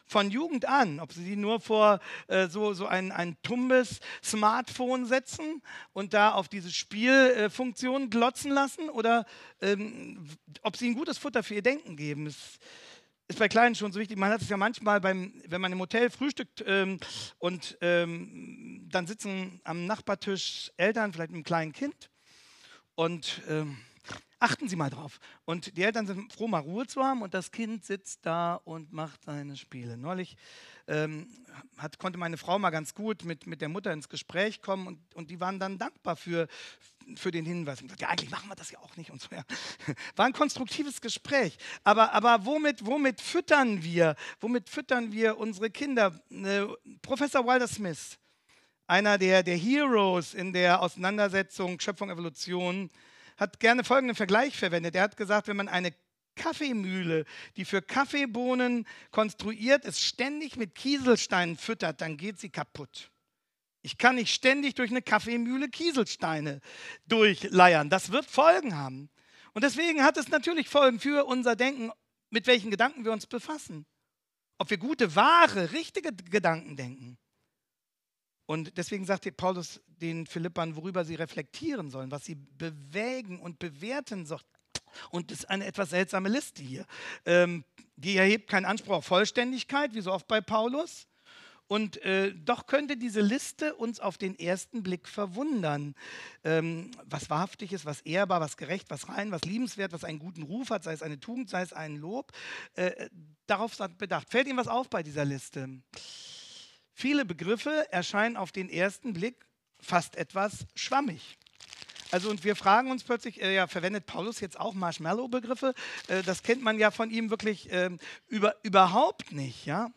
von Jugend an, ob sie die nur vor äh, so, so ein, ein tumbes Smartphone setzen und da auf diese Spielfunktion äh, glotzen lassen oder ähm, ob sie ein gutes Futter für ihr Denken geben. Das ist bei Kleinen schon so wichtig. Man hat es ja manchmal, beim, wenn man im Hotel frühstückt ähm, und ähm, dann sitzen am Nachbartisch Eltern, vielleicht mit einem kleinen Kind und ähm, achten Sie mal drauf. Und die Eltern sind froh, mal Ruhe zu haben und das Kind sitzt da und macht seine Spiele. Neulich ähm, hat, konnte meine Frau mal ganz gut mit, mit der Mutter ins Gespräch kommen und, und die waren dann dankbar für, für den Hinweis. Und gesagt, ja, eigentlich machen wir das ja auch nicht und so. Ja. <laughs> War ein konstruktives Gespräch. Aber, aber womit, womit füttern wir? Womit füttern wir unsere Kinder? Äh, Professor Wilder Smith, einer der, der Heroes in der Auseinandersetzung Schöpfung Evolution, hat gerne folgenden Vergleich verwendet. Er hat gesagt, wenn man eine Kaffeemühle, die für Kaffeebohnen konstruiert ist, ständig mit Kieselsteinen füttert, dann geht sie kaputt. Ich kann nicht ständig durch eine Kaffeemühle Kieselsteine durchleiern. Das wird Folgen haben. Und deswegen hat es natürlich Folgen für unser Denken, mit welchen Gedanken wir uns befassen. Ob wir gute, wahre, richtige Gedanken denken. Und deswegen sagt Paulus den Philippern, worüber sie reflektieren sollen, was sie bewägen und bewerten sollen. Und das ist eine etwas seltsame Liste hier. Ähm, die erhebt keinen Anspruch auf Vollständigkeit, wie so oft bei Paulus. Und äh, doch könnte diese Liste uns auf den ersten Blick verwundern. Ähm, was wahrhaftig ist, was ehrbar, was gerecht, was rein, was liebenswert, was einen guten Ruf hat, sei es eine Tugend, sei es ein Lob. Äh, äh darauf bedacht. Fällt Ihnen was auf bei dieser Liste? Äh, Viele Begriffe erscheinen auf den ersten Blick fast etwas schwammig. Also und wir fragen uns plötzlich, äh, ja, verwendet Paulus jetzt auch Marshmallow-Begriffe? Äh, das kennt man ja von ihm wirklich äh, über, überhaupt nicht, ja.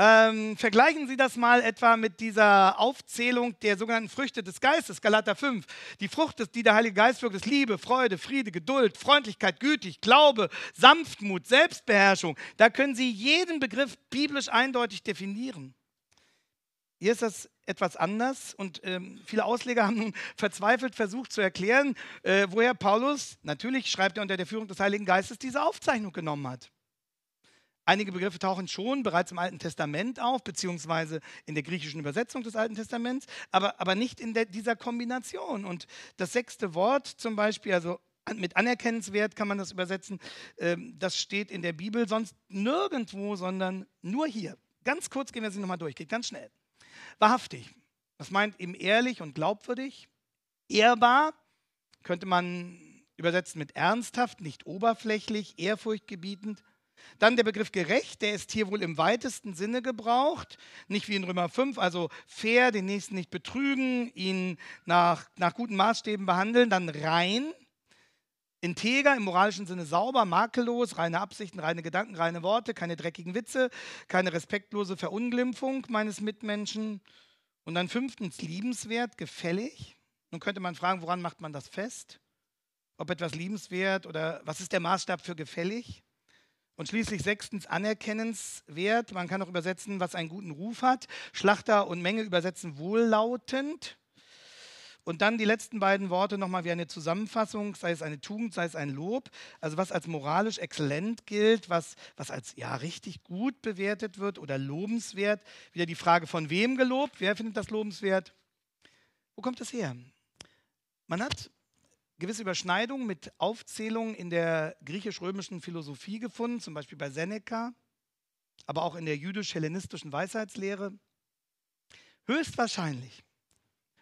Ähm, vergleichen Sie das mal etwa mit dieser Aufzählung der sogenannten Früchte des Geistes, Galater 5. Die Frucht, ist, die der Heilige Geist wirkt, ist Liebe, Freude, Friede, Geduld, Freundlichkeit, Gütig, Glaube, Sanftmut, Selbstbeherrschung. Da können Sie jeden Begriff biblisch eindeutig definieren. Hier ist das etwas anders und ähm, viele Ausleger <laughs> haben nun verzweifelt versucht zu erklären, äh, woher Paulus, natürlich schreibt er unter der Führung des Heiligen Geistes, diese Aufzeichnung genommen hat. Einige Begriffe tauchen schon bereits im Alten Testament auf, beziehungsweise in der griechischen Übersetzung des Alten Testaments, aber, aber nicht in der, dieser Kombination. Und das sechste Wort zum Beispiel, also mit anerkennenswert kann man das übersetzen, ähm, das steht in der Bibel sonst nirgendwo, sondern nur hier. Ganz kurz gehen wir sie nochmal durch, geht ganz schnell. Wahrhaftig. Das meint eben ehrlich und glaubwürdig. Ehrbar könnte man übersetzen mit ernsthaft, nicht oberflächlich, ehrfurchtgebietend. Dann der Begriff gerecht, der ist hier wohl im weitesten Sinne gebraucht, nicht wie in Römer 5, also fair, den Nächsten nicht betrügen, ihn nach, nach guten Maßstäben behandeln. Dann rein, Integer im moralischen Sinne sauber, makellos, reine Absichten, reine Gedanken, reine Worte, keine dreckigen Witze, keine respektlose Verunglimpfung meines Mitmenschen. Und dann fünftens, liebenswert, gefällig. Nun könnte man fragen, woran macht man das fest? Ob etwas liebenswert oder was ist der Maßstab für gefällig? Und schließlich sechstens, anerkennenswert. Man kann auch übersetzen, was einen guten Ruf hat. Schlachter und Menge übersetzen wohllautend. Und dann die letzten beiden Worte nochmal wie eine Zusammenfassung, sei es eine Tugend, sei es ein Lob. Also was als moralisch exzellent gilt, was, was als ja richtig gut bewertet wird oder lobenswert. Wieder die Frage, von wem gelobt? Wer findet das lobenswert? Wo kommt das her? Man hat gewisse Überschneidungen mit Aufzählungen in der griechisch-römischen Philosophie gefunden, zum Beispiel bei Seneca, aber auch in der jüdisch-hellenistischen Weisheitslehre. Höchstwahrscheinlich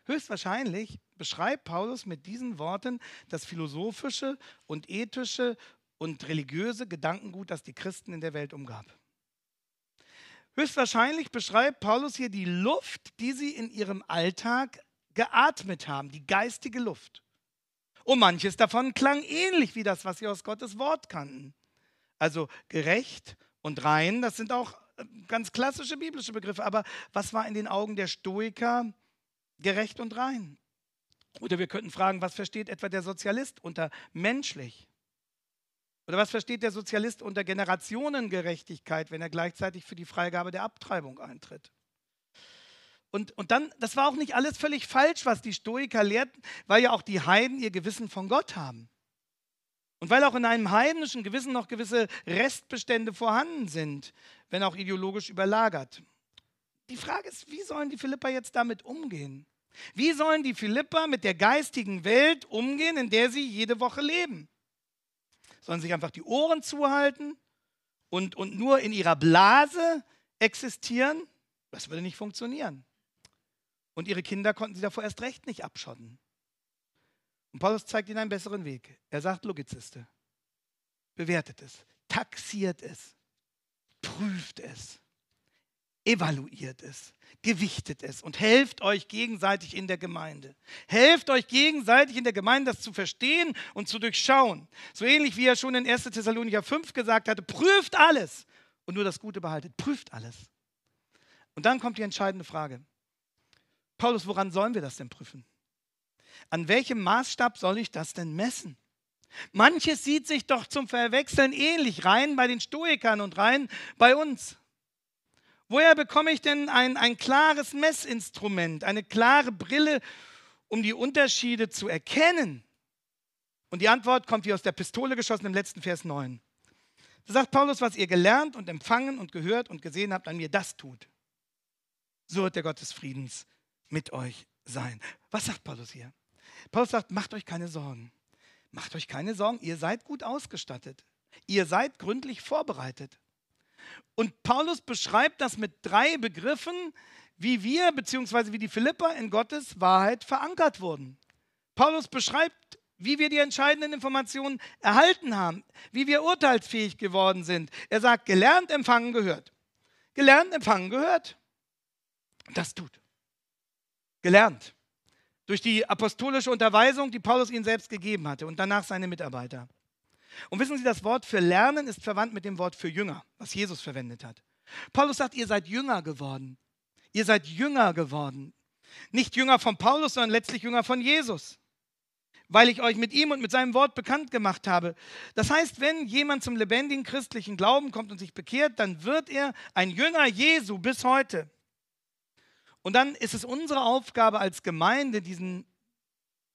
Höchstwahrscheinlich beschreibt Paulus mit diesen Worten das philosophische und ethische und religiöse Gedankengut, das die Christen in der Welt umgab. Höchstwahrscheinlich beschreibt Paulus hier die Luft, die sie in ihrem Alltag geatmet haben, die geistige Luft. Und manches davon klang ähnlich wie das, was sie aus Gottes Wort kannten. Also gerecht und rein, das sind auch äh, ganz klassische biblische Begriffe. Aber was war in den Augen der Stoiker gerecht und rein. Oder wir könnten fragen, was versteht etwa der Sozialist unter menschlich? Oder was versteht der Sozialist unter Generationengerechtigkeit, wenn er gleichzeitig für die Freigabe der Abtreibung eintritt? Und, und dann, das war auch nicht alles völlig falsch, was die Stoiker lehrten, weil ja auch die Heiden ihr Gewissen von Gott haben. Und weil auch in einem heidnischen Gewissen noch gewisse Restbestände vorhanden sind, wenn auch ideologisch überlagert die Frage ist, wie sollen die Philipper jetzt damit umgehen? Wie sollen die Philipper mit der geistigen Welt umgehen, in der sie jede Woche leben? Sollen sie sich einfach die Ohren zuhalten und, und nur in ihrer Blase existieren? Das würde nicht funktionieren. Und ihre Kinder konnten sie davor erst recht nicht abschotten. Und Paulus zeigt ihnen einen besseren Weg. Er sagt Logiziste. Bewertet es, taxiert es, prüft es evaluiert es, gewichtet es und helft euch gegenseitig in der Gemeinde. Helft euch gegenseitig in der Gemeinde, das zu verstehen und zu durchschauen. So ähnlich wie er schon in 1. Thessalonicher 5 gesagt hatte, prüft alles und nur das Gute behaltet. Prüft alles. Und dann kommt die entscheidende Frage. Paulus, woran sollen wir das denn prüfen? An welchem Maßstab soll ich das denn messen? Manches sieht sich doch zum Verwechseln ähnlich, rein bei den Stoikern und rein bei uns. Woher bekomme ich denn ein, ein klares Messinstrument, eine klare Brille, um die Unterschiede zu erkennen? Und die Antwort kommt wie aus der Pistole geschossen im letzten Vers 9. Da sagt Paulus, was ihr gelernt und empfangen und gehört und gesehen habt an mir, das tut. So wird der Gott des Friedens mit euch sein. Was sagt Paulus hier? Paulus sagt, macht euch keine Sorgen. Macht euch keine Sorgen, ihr seid gut ausgestattet. Ihr seid gründlich vorbereitet. Und Paulus beschreibt das mit drei Begriffen, wie wir bzw. wie die Philipper in Gottes Wahrheit verankert wurden. Paulus beschreibt, wie wir die entscheidenden Informationen erhalten haben, wie wir urteilsfähig geworden sind. Er sagt, gelernt, empfangen, gehört. Gelernt, empfangen, gehört. Das tut. Gelernt. Durch die apostolische Unterweisung, die Paulus ihnen selbst gegeben hatte und danach seine Mitarbeiter. Und wissen Sie, das Wort für Lernen ist verwandt mit dem Wort für Jünger, was Jesus verwendet hat. Paulus sagt, ihr seid Jünger geworden. Ihr seid Jünger geworden. Nicht Jünger von Paulus, sondern letztlich Jünger von Jesus, weil ich euch mit ihm und mit seinem Wort bekannt gemacht habe. Das heißt, wenn jemand zum lebendigen christlichen Glauben kommt und sich bekehrt, dann wird er ein Jünger Jesu bis heute. Und dann ist es unsere Aufgabe als Gemeinde, diesen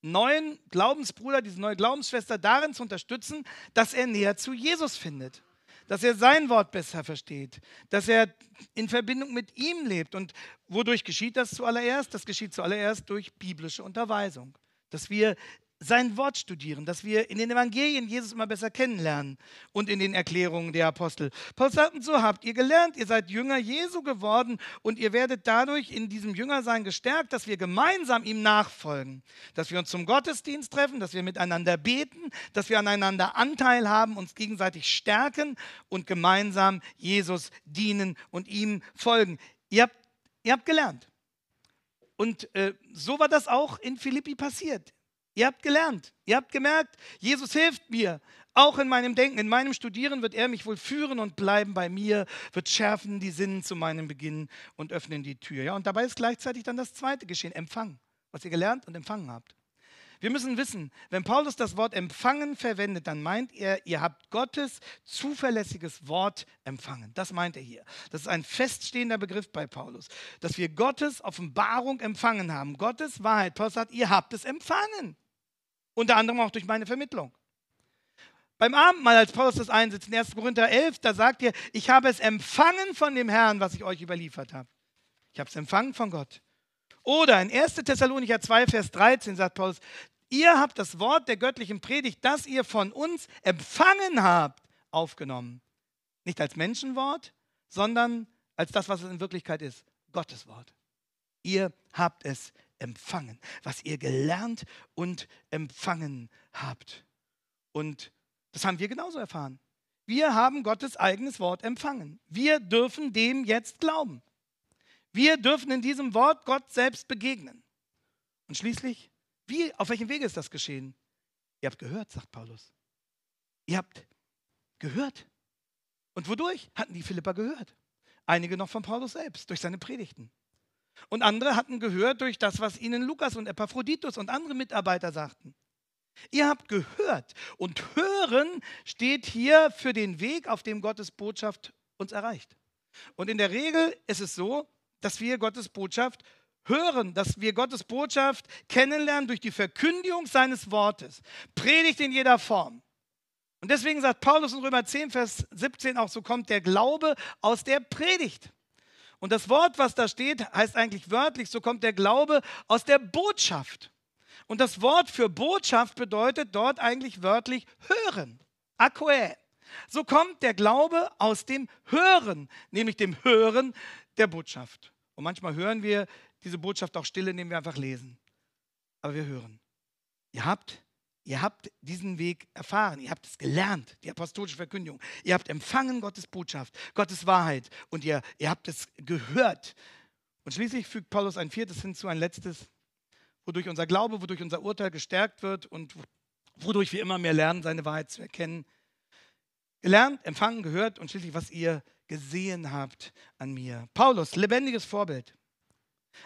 neuen Glaubensbruder, diese neue Glaubensschwester darin zu unterstützen, dass er näher zu Jesus findet, dass er sein Wort besser versteht, dass er in Verbindung mit ihm lebt. Und wodurch geschieht das zuallererst? Das geschieht zuallererst durch biblische Unterweisung, dass wir sein Wort studieren, dass wir in den Evangelien Jesus immer besser kennenlernen und in den Erklärungen der Apostel. Paul sagt, und so habt ihr gelernt, ihr seid Jünger Jesu geworden und ihr werdet dadurch in diesem Jüngersein gestärkt, dass wir gemeinsam ihm nachfolgen, dass wir uns zum Gottesdienst treffen, dass wir miteinander beten, dass wir aneinander Anteil haben, uns gegenseitig stärken und gemeinsam Jesus dienen und ihm folgen. Ihr habt, ihr habt gelernt. Und äh, so war das auch in Philippi passiert. Ihr habt gelernt, ihr habt gemerkt, Jesus hilft mir. Auch in meinem Denken, in meinem Studieren wird er mich wohl führen und bleiben bei mir, wird schärfen die Sinnen zu meinem Beginn und öffnen die Tür. Ja, und dabei ist gleichzeitig dann das zweite Geschehen, empfangen, was ihr gelernt und empfangen habt. Wir müssen wissen, wenn Paulus das Wort empfangen verwendet, dann meint er, ihr habt Gottes zuverlässiges Wort empfangen. Das meint er hier. Das ist ein feststehender Begriff bei Paulus, dass wir Gottes Offenbarung empfangen haben, Gottes Wahrheit. Paulus sagt, ihr habt es empfangen. Unter anderem auch durch meine Vermittlung. Beim Abendmahl, als Paulus das einsetzt, in 1. Korinther 11, da sagt er, ich habe es empfangen von dem Herrn, was ich euch überliefert habe. Ich habe es empfangen von Gott. Oder in 1. Thessalonicher 2, Vers 13 sagt Paulus, ihr habt das Wort der göttlichen Predigt, das ihr von uns empfangen habt, aufgenommen. Nicht als Menschenwort, sondern als das, was es in Wirklichkeit ist, Gottes Wort. Ihr habt es empfangen, was ihr gelernt und empfangen habt. Und das haben wir genauso erfahren. Wir haben Gottes eigenes Wort empfangen. Wir dürfen dem jetzt glauben. Wir dürfen in diesem Wort Gott selbst begegnen. Und schließlich, wie, auf welchem Wege ist das geschehen? Ihr habt gehört, sagt Paulus. Ihr habt gehört. Und wodurch hatten die Philippa gehört? Einige noch von Paulus selbst, durch seine Predigten. Und andere hatten gehört durch das, was ihnen Lukas und Epaphroditus und andere Mitarbeiter sagten. Ihr habt gehört und hören steht hier für den Weg, auf dem Gottes Botschaft uns erreicht. Und in der Regel ist es so, dass wir Gottes Botschaft hören, dass wir Gottes Botschaft kennenlernen durch die Verkündigung seines Wortes. Predigt in jeder Form. Und deswegen sagt Paulus in Römer 10, Vers 17 auch so kommt der Glaube aus der Predigt. Und das Wort, was da steht, heißt eigentlich wörtlich, so kommt der Glaube aus der Botschaft. Und das Wort für Botschaft bedeutet dort eigentlich wörtlich hören. Akoe. So kommt der Glaube aus dem Hören, nämlich dem Hören der Botschaft. Und manchmal hören wir diese Botschaft auch stille, indem wir einfach lesen. Aber wir hören. Ihr habt Ihr habt diesen Weg erfahren, ihr habt es gelernt, die apostolische Verkündigung. Ihr habt empfangen Gottes Botschaft, Gottes Wahrheit und ihr, ihr habt es gehört. Und schließlich fügt Paulus ein viertes hinzu, ein letztes, wodurch unser Glaube, wodurch unser Urteil gestärkt wird und wodurch wir immer mehr lernen, seine Wahrheit zu erkennen. Gelernt, empfangen, gehört und schließlich, was ihr gesehen habt an mir. Paulus, lebendiges Vorbild.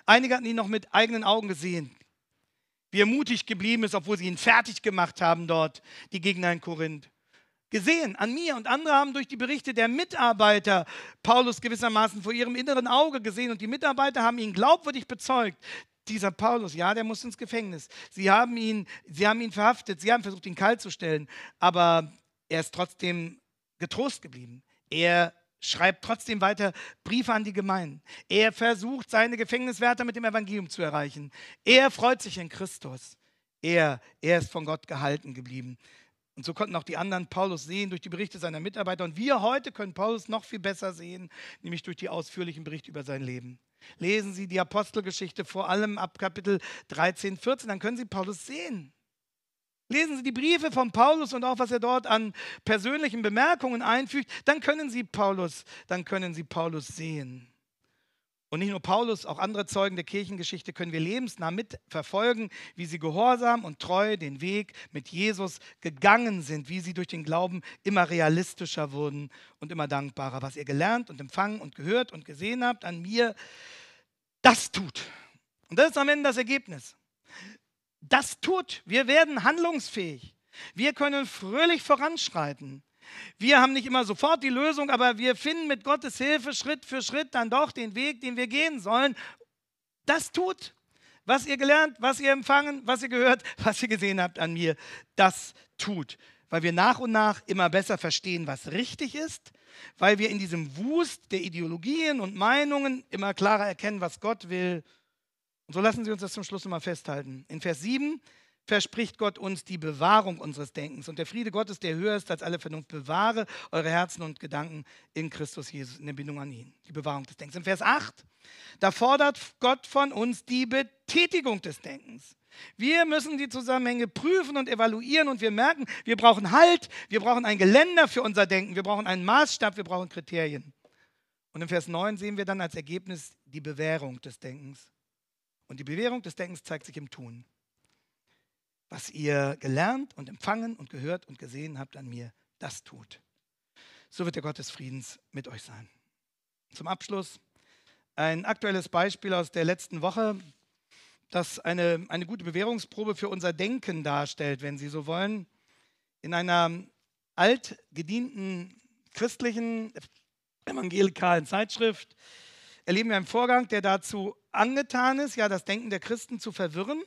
Einige hatten ihn noch mit eigenen Augen gesehen, wie er mutig geblieben ist, obwohl sie ihn fertig gemacht haben dort, die Gegner in Korinth. Gesehen an mir und andere haben durch die Berichte der Mitarbeiter Paulus gewissermaßen vor ihrem inneren Auge gesehen und die Mitarbeiter haben ihn glaubwürdig bezeugt. Dieser Paulus, ja, der muss ins Gefängnis. Sie haben ihn, sie haben ihn verhaftet, sie haben versucht, ihn kaltzustellen, aber er ist trotzdem getrost geblieben. Er schreibt trotzdem weiter Briefe an die Gemeinden. Er versucht, seine Gefängniswärter mit dem Evangelium zu erreichen. Er freut sich in Christus. Er, er ist von Gott gehalten geblieben. Und so konnten auch die anderen Paulus sehen durch die Berichte seiner Mitarbeiter. Und wir heute können Paulus noch viel besser sehen, nämlich durch die ausführlichen Berichte über sein Leben. Lesen Sie die Apostelgeschichte vor allem ab Kapitel 13, 14, dann können Sie Paulus sehen. Lesen Sie die Briefe von Paulus und auch was er dort an persönlichen Bemerkungen einfügt, dann können Sie Paulus, dann können Sie Paulus sehen. Und nicht nur Paulus, auch andere Zeugen der Kirchengeschichte können wir lebensnah mitverfolgen, wie sie gehorsam und treu den Weg mit Jesus gegangen sind, wie sie durch den Glauben immer realistischer wurden und immer dankbarer. Was ihr gelernt und empfangen und gehört und gesehen habt an mir, das tut. Und das ist am Ende das Ergebnis das tut. Wir werden handlungsfähig. Wir können fröhlich voranschreiten. Wir haben nicht immer sofort die Lösung, aber wir finden mit Gottes Hilfe Schritt für Schritt dann doch den Weg, den wir gehen sollen. Das tut, was ihr gelernt, was ihr empfangen, was ihr gehört, <laughs> was ihr gesehen habt an mir, das tut. Weil wir nach und nach immer besser verstehen, was richtig ist, weil wir in diesem Wust der Ideologien und Meinungen immer klarer erkennen, was Gott will und so lassen Sie uns das zum Schluss nochmal festhalten. In Vers 7 verspricht Gott uns die Bewahrung unseres Denkens. Und der Friede Gottes, der höher ist als alle Vernunft, bewahre eure Herzen und Gedanken in Christus Jesus, in der Bindung an ihn. Die Bewahrung des Denkens. In Vers 8, da fordert Gott von uns die Betätigung des Denkens. Wir müssen die Zusammenhänge prüfen und evaluieren und wir merken, wir brauchen Halt, wir brauchen ein Geländer für unser Denken, wir brauchen einen Maßstab, wir brauchen Kriterien. Und in Vers 9 sehen wir dann als Ergebnis die Bewährung des Denkens. Und die Bewährung des Denkens zeigt sich im Tun. Was ihr gelernt und empfangen und gehört und gesehen habt an mir, das tut. So wird der Gott des Friedens mit euch sein. Zum Abschluss ein aktuelles Beispiel aus der letzten Woche, das eine, eine gute Bewährungsprobe für unser Denken darstellt, wenn Sie so wollen. In einer altgedienten christlichen evangelikalen Zeitschrift erleben wir einen Vorgang, der dazu angetan ist, ja, das Denken der Christen zu verwirren.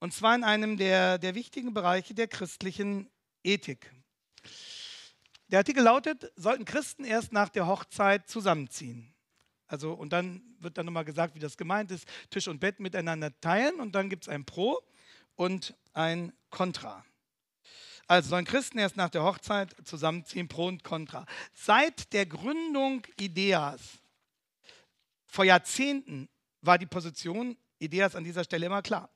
Und zwar in einem der, der wichtigen Bereiche der christlichen Ethik. Der Artikel lautet, sollten Christen erst nach der Hochzeit zusammenziehen? Also, und dann wird dann nochmal gesagt, wie das gemeint ist, Tisch und Bett miteinander teilen und dann gibt es ein Pro und ein Contra. Also sollen Christen erst nach der Hochzeit zusammenziehen, Pro und Contra. Seit der Gründung Ideas vor Jahrzehnten war die Position Ideas an dieser Stelle immer klar.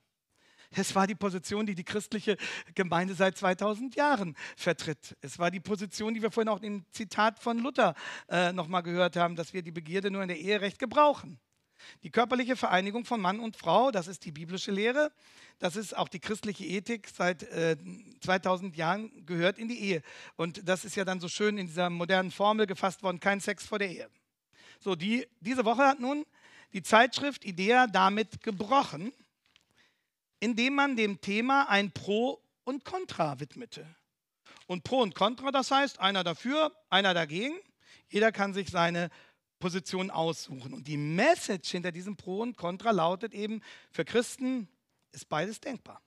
Es war die Position, die die christliche Gemeinde seit 2000 Jahren vertritt. Es war die Position, die wir vorhin auch im Zitat von Luther äh, nochmal gehört haben, dass wir die Begierde nur in der Ehe recht gebrauchen. Die körperliche Vereinigung von Mann und Frau, das ist die biblische Lehre, das ist auch die christliche Ethik seit äh, 2000 Jahren gehört in die Ehe. Und das ist ja dann so schön in dieser modernen Formel gefasst worden, kein Sex vor der Ehe. So, die, diese Woche hat nun die Zeitschrift Idea damit gebrochen, indem man dem Thema ein Pro und Contra widmete. Und Pro und Contra, das heißt, einer dafür, einer dagegen. Jeder kann sich seine Position aussuchen. Und die Message hinter diesem Pro und Contra lautet eben, für Christen ist beides denkbar.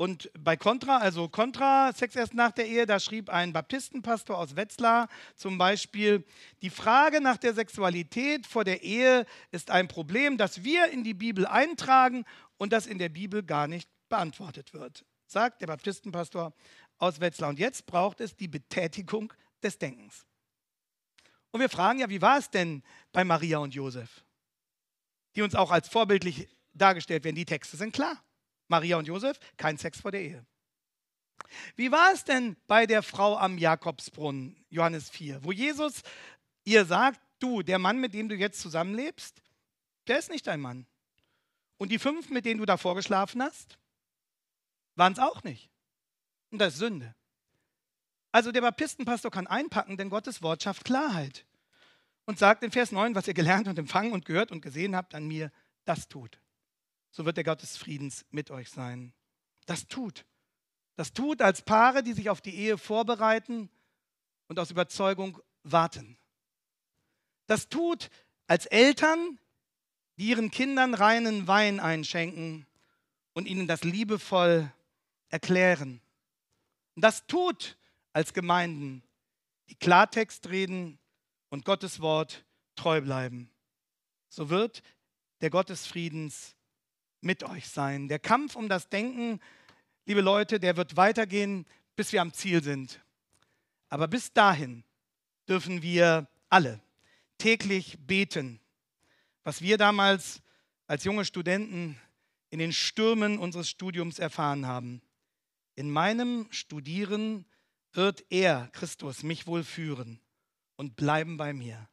Und bei Contra, also Contra, Sex erst nach der Ehe, da schrieb ein Baptistenpastor aus Wetzlar zum Beispiel, die Frage nach der Sexualität vor der Ehe ist ein Problem, das wir in die Bibel eintragen und das in der Bibel gar nicht beantwortet wird, sagt der Baptistenpastor aus Wetzlar. Und jetzt braucht es die Betätigung des Denkens. Und wir fragen ja, wie war es denn bei Maria und Josef, die uns auch als vorbildlich dargestellt werden? Die Texte sind klar. Maria und Josef, kein Sex vor der Ehe. Wie war es denn bei der Frau am Jakobsbrunnen, Johannes 4, wo Jesus ihr sagt, du, der Mann, mit dem du jetzt zusammenlebst, der ist nicht dein Mann. Und die fünf, mit denen du davor geschlafen hast, waren es auch nicht. Und das ist Sünde. Also der Baptistenpastor kann einpacken, denn Gottes Wort schafft Klarheit und sagt in Vers 9, was ihr gelernt und empfangen und gehört und gesehen habt an mir, das tut so wird der Gott des Friedens mit euch sein. Das tut. Das tut als Paare, die sich auf die Ehe vorbereiten und aus Überzeugung warten. Das tut als Eltern, die ihren Kindern reinen Wein einschenken und ihnen das liebevoll erklären. Und das tut als Gemeinden, die Klartext reden und Gottes Wort treu bleiben. So wird der Gott des Friedens mit euch sein. Der Kampf um das Denken, liebe Leute, der wird weitergehen, bis wir am Ziel sind. Aber bis dahin dürfen wir alle täglich beten. Was wir damals als junge Studenten in den Stürmen unseres Studiums erfahren haben. In meinem Studieren wird er, Christus, mich wohl führen und bleiben bei mir,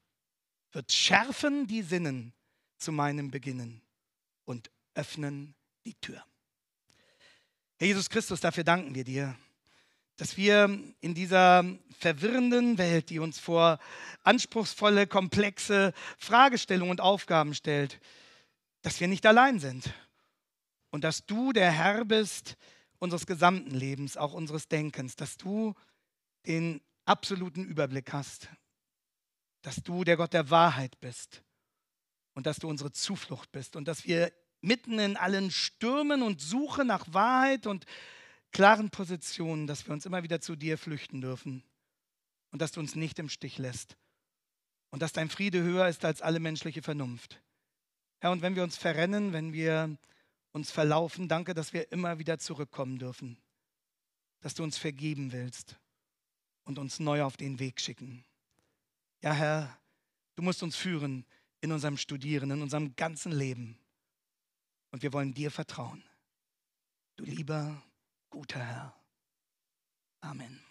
wird schärfen die Sinnen zu meinem Beginnen und öffnen die Tür. Herr Jesus Christus, dafür danken wir dir, dass wir in dieser verwirrenden Welt, die uns vor anspruchsvolle, komplexe Fragestellungen und Aufgaben stellt, dass wir nicht allein sind und dass du der Herr bist unseres gesamten Lebens, auch unseres Denkens, dass du den absoluten Überblick hast, dass du der Gott der Wahrheit bist und dass du unsere Zuflucht bist und dass wir mitten in allen Stürmen und Suche nach Wahrheit und klaren Positionen, dass wir uns immer wieder zu dir flüchten dürfen und dass du uns nicht im Stich lässt und dass dein Friede höher ist als alle menschliche Vernunft. Herr, und wenn wir uns verrennen, wenn wir uns verlaufen, danke, dass wir immer wieder zurückkommen dürfen, dass du uns vergeben willst und uns neu auf den Weg schicken. Ja, Herr, du musst uns führen in unserem Studieren, in unserem ganzen Leben. Und wir wollen dir vertrauen. Du lieber, guter Herr. Amen.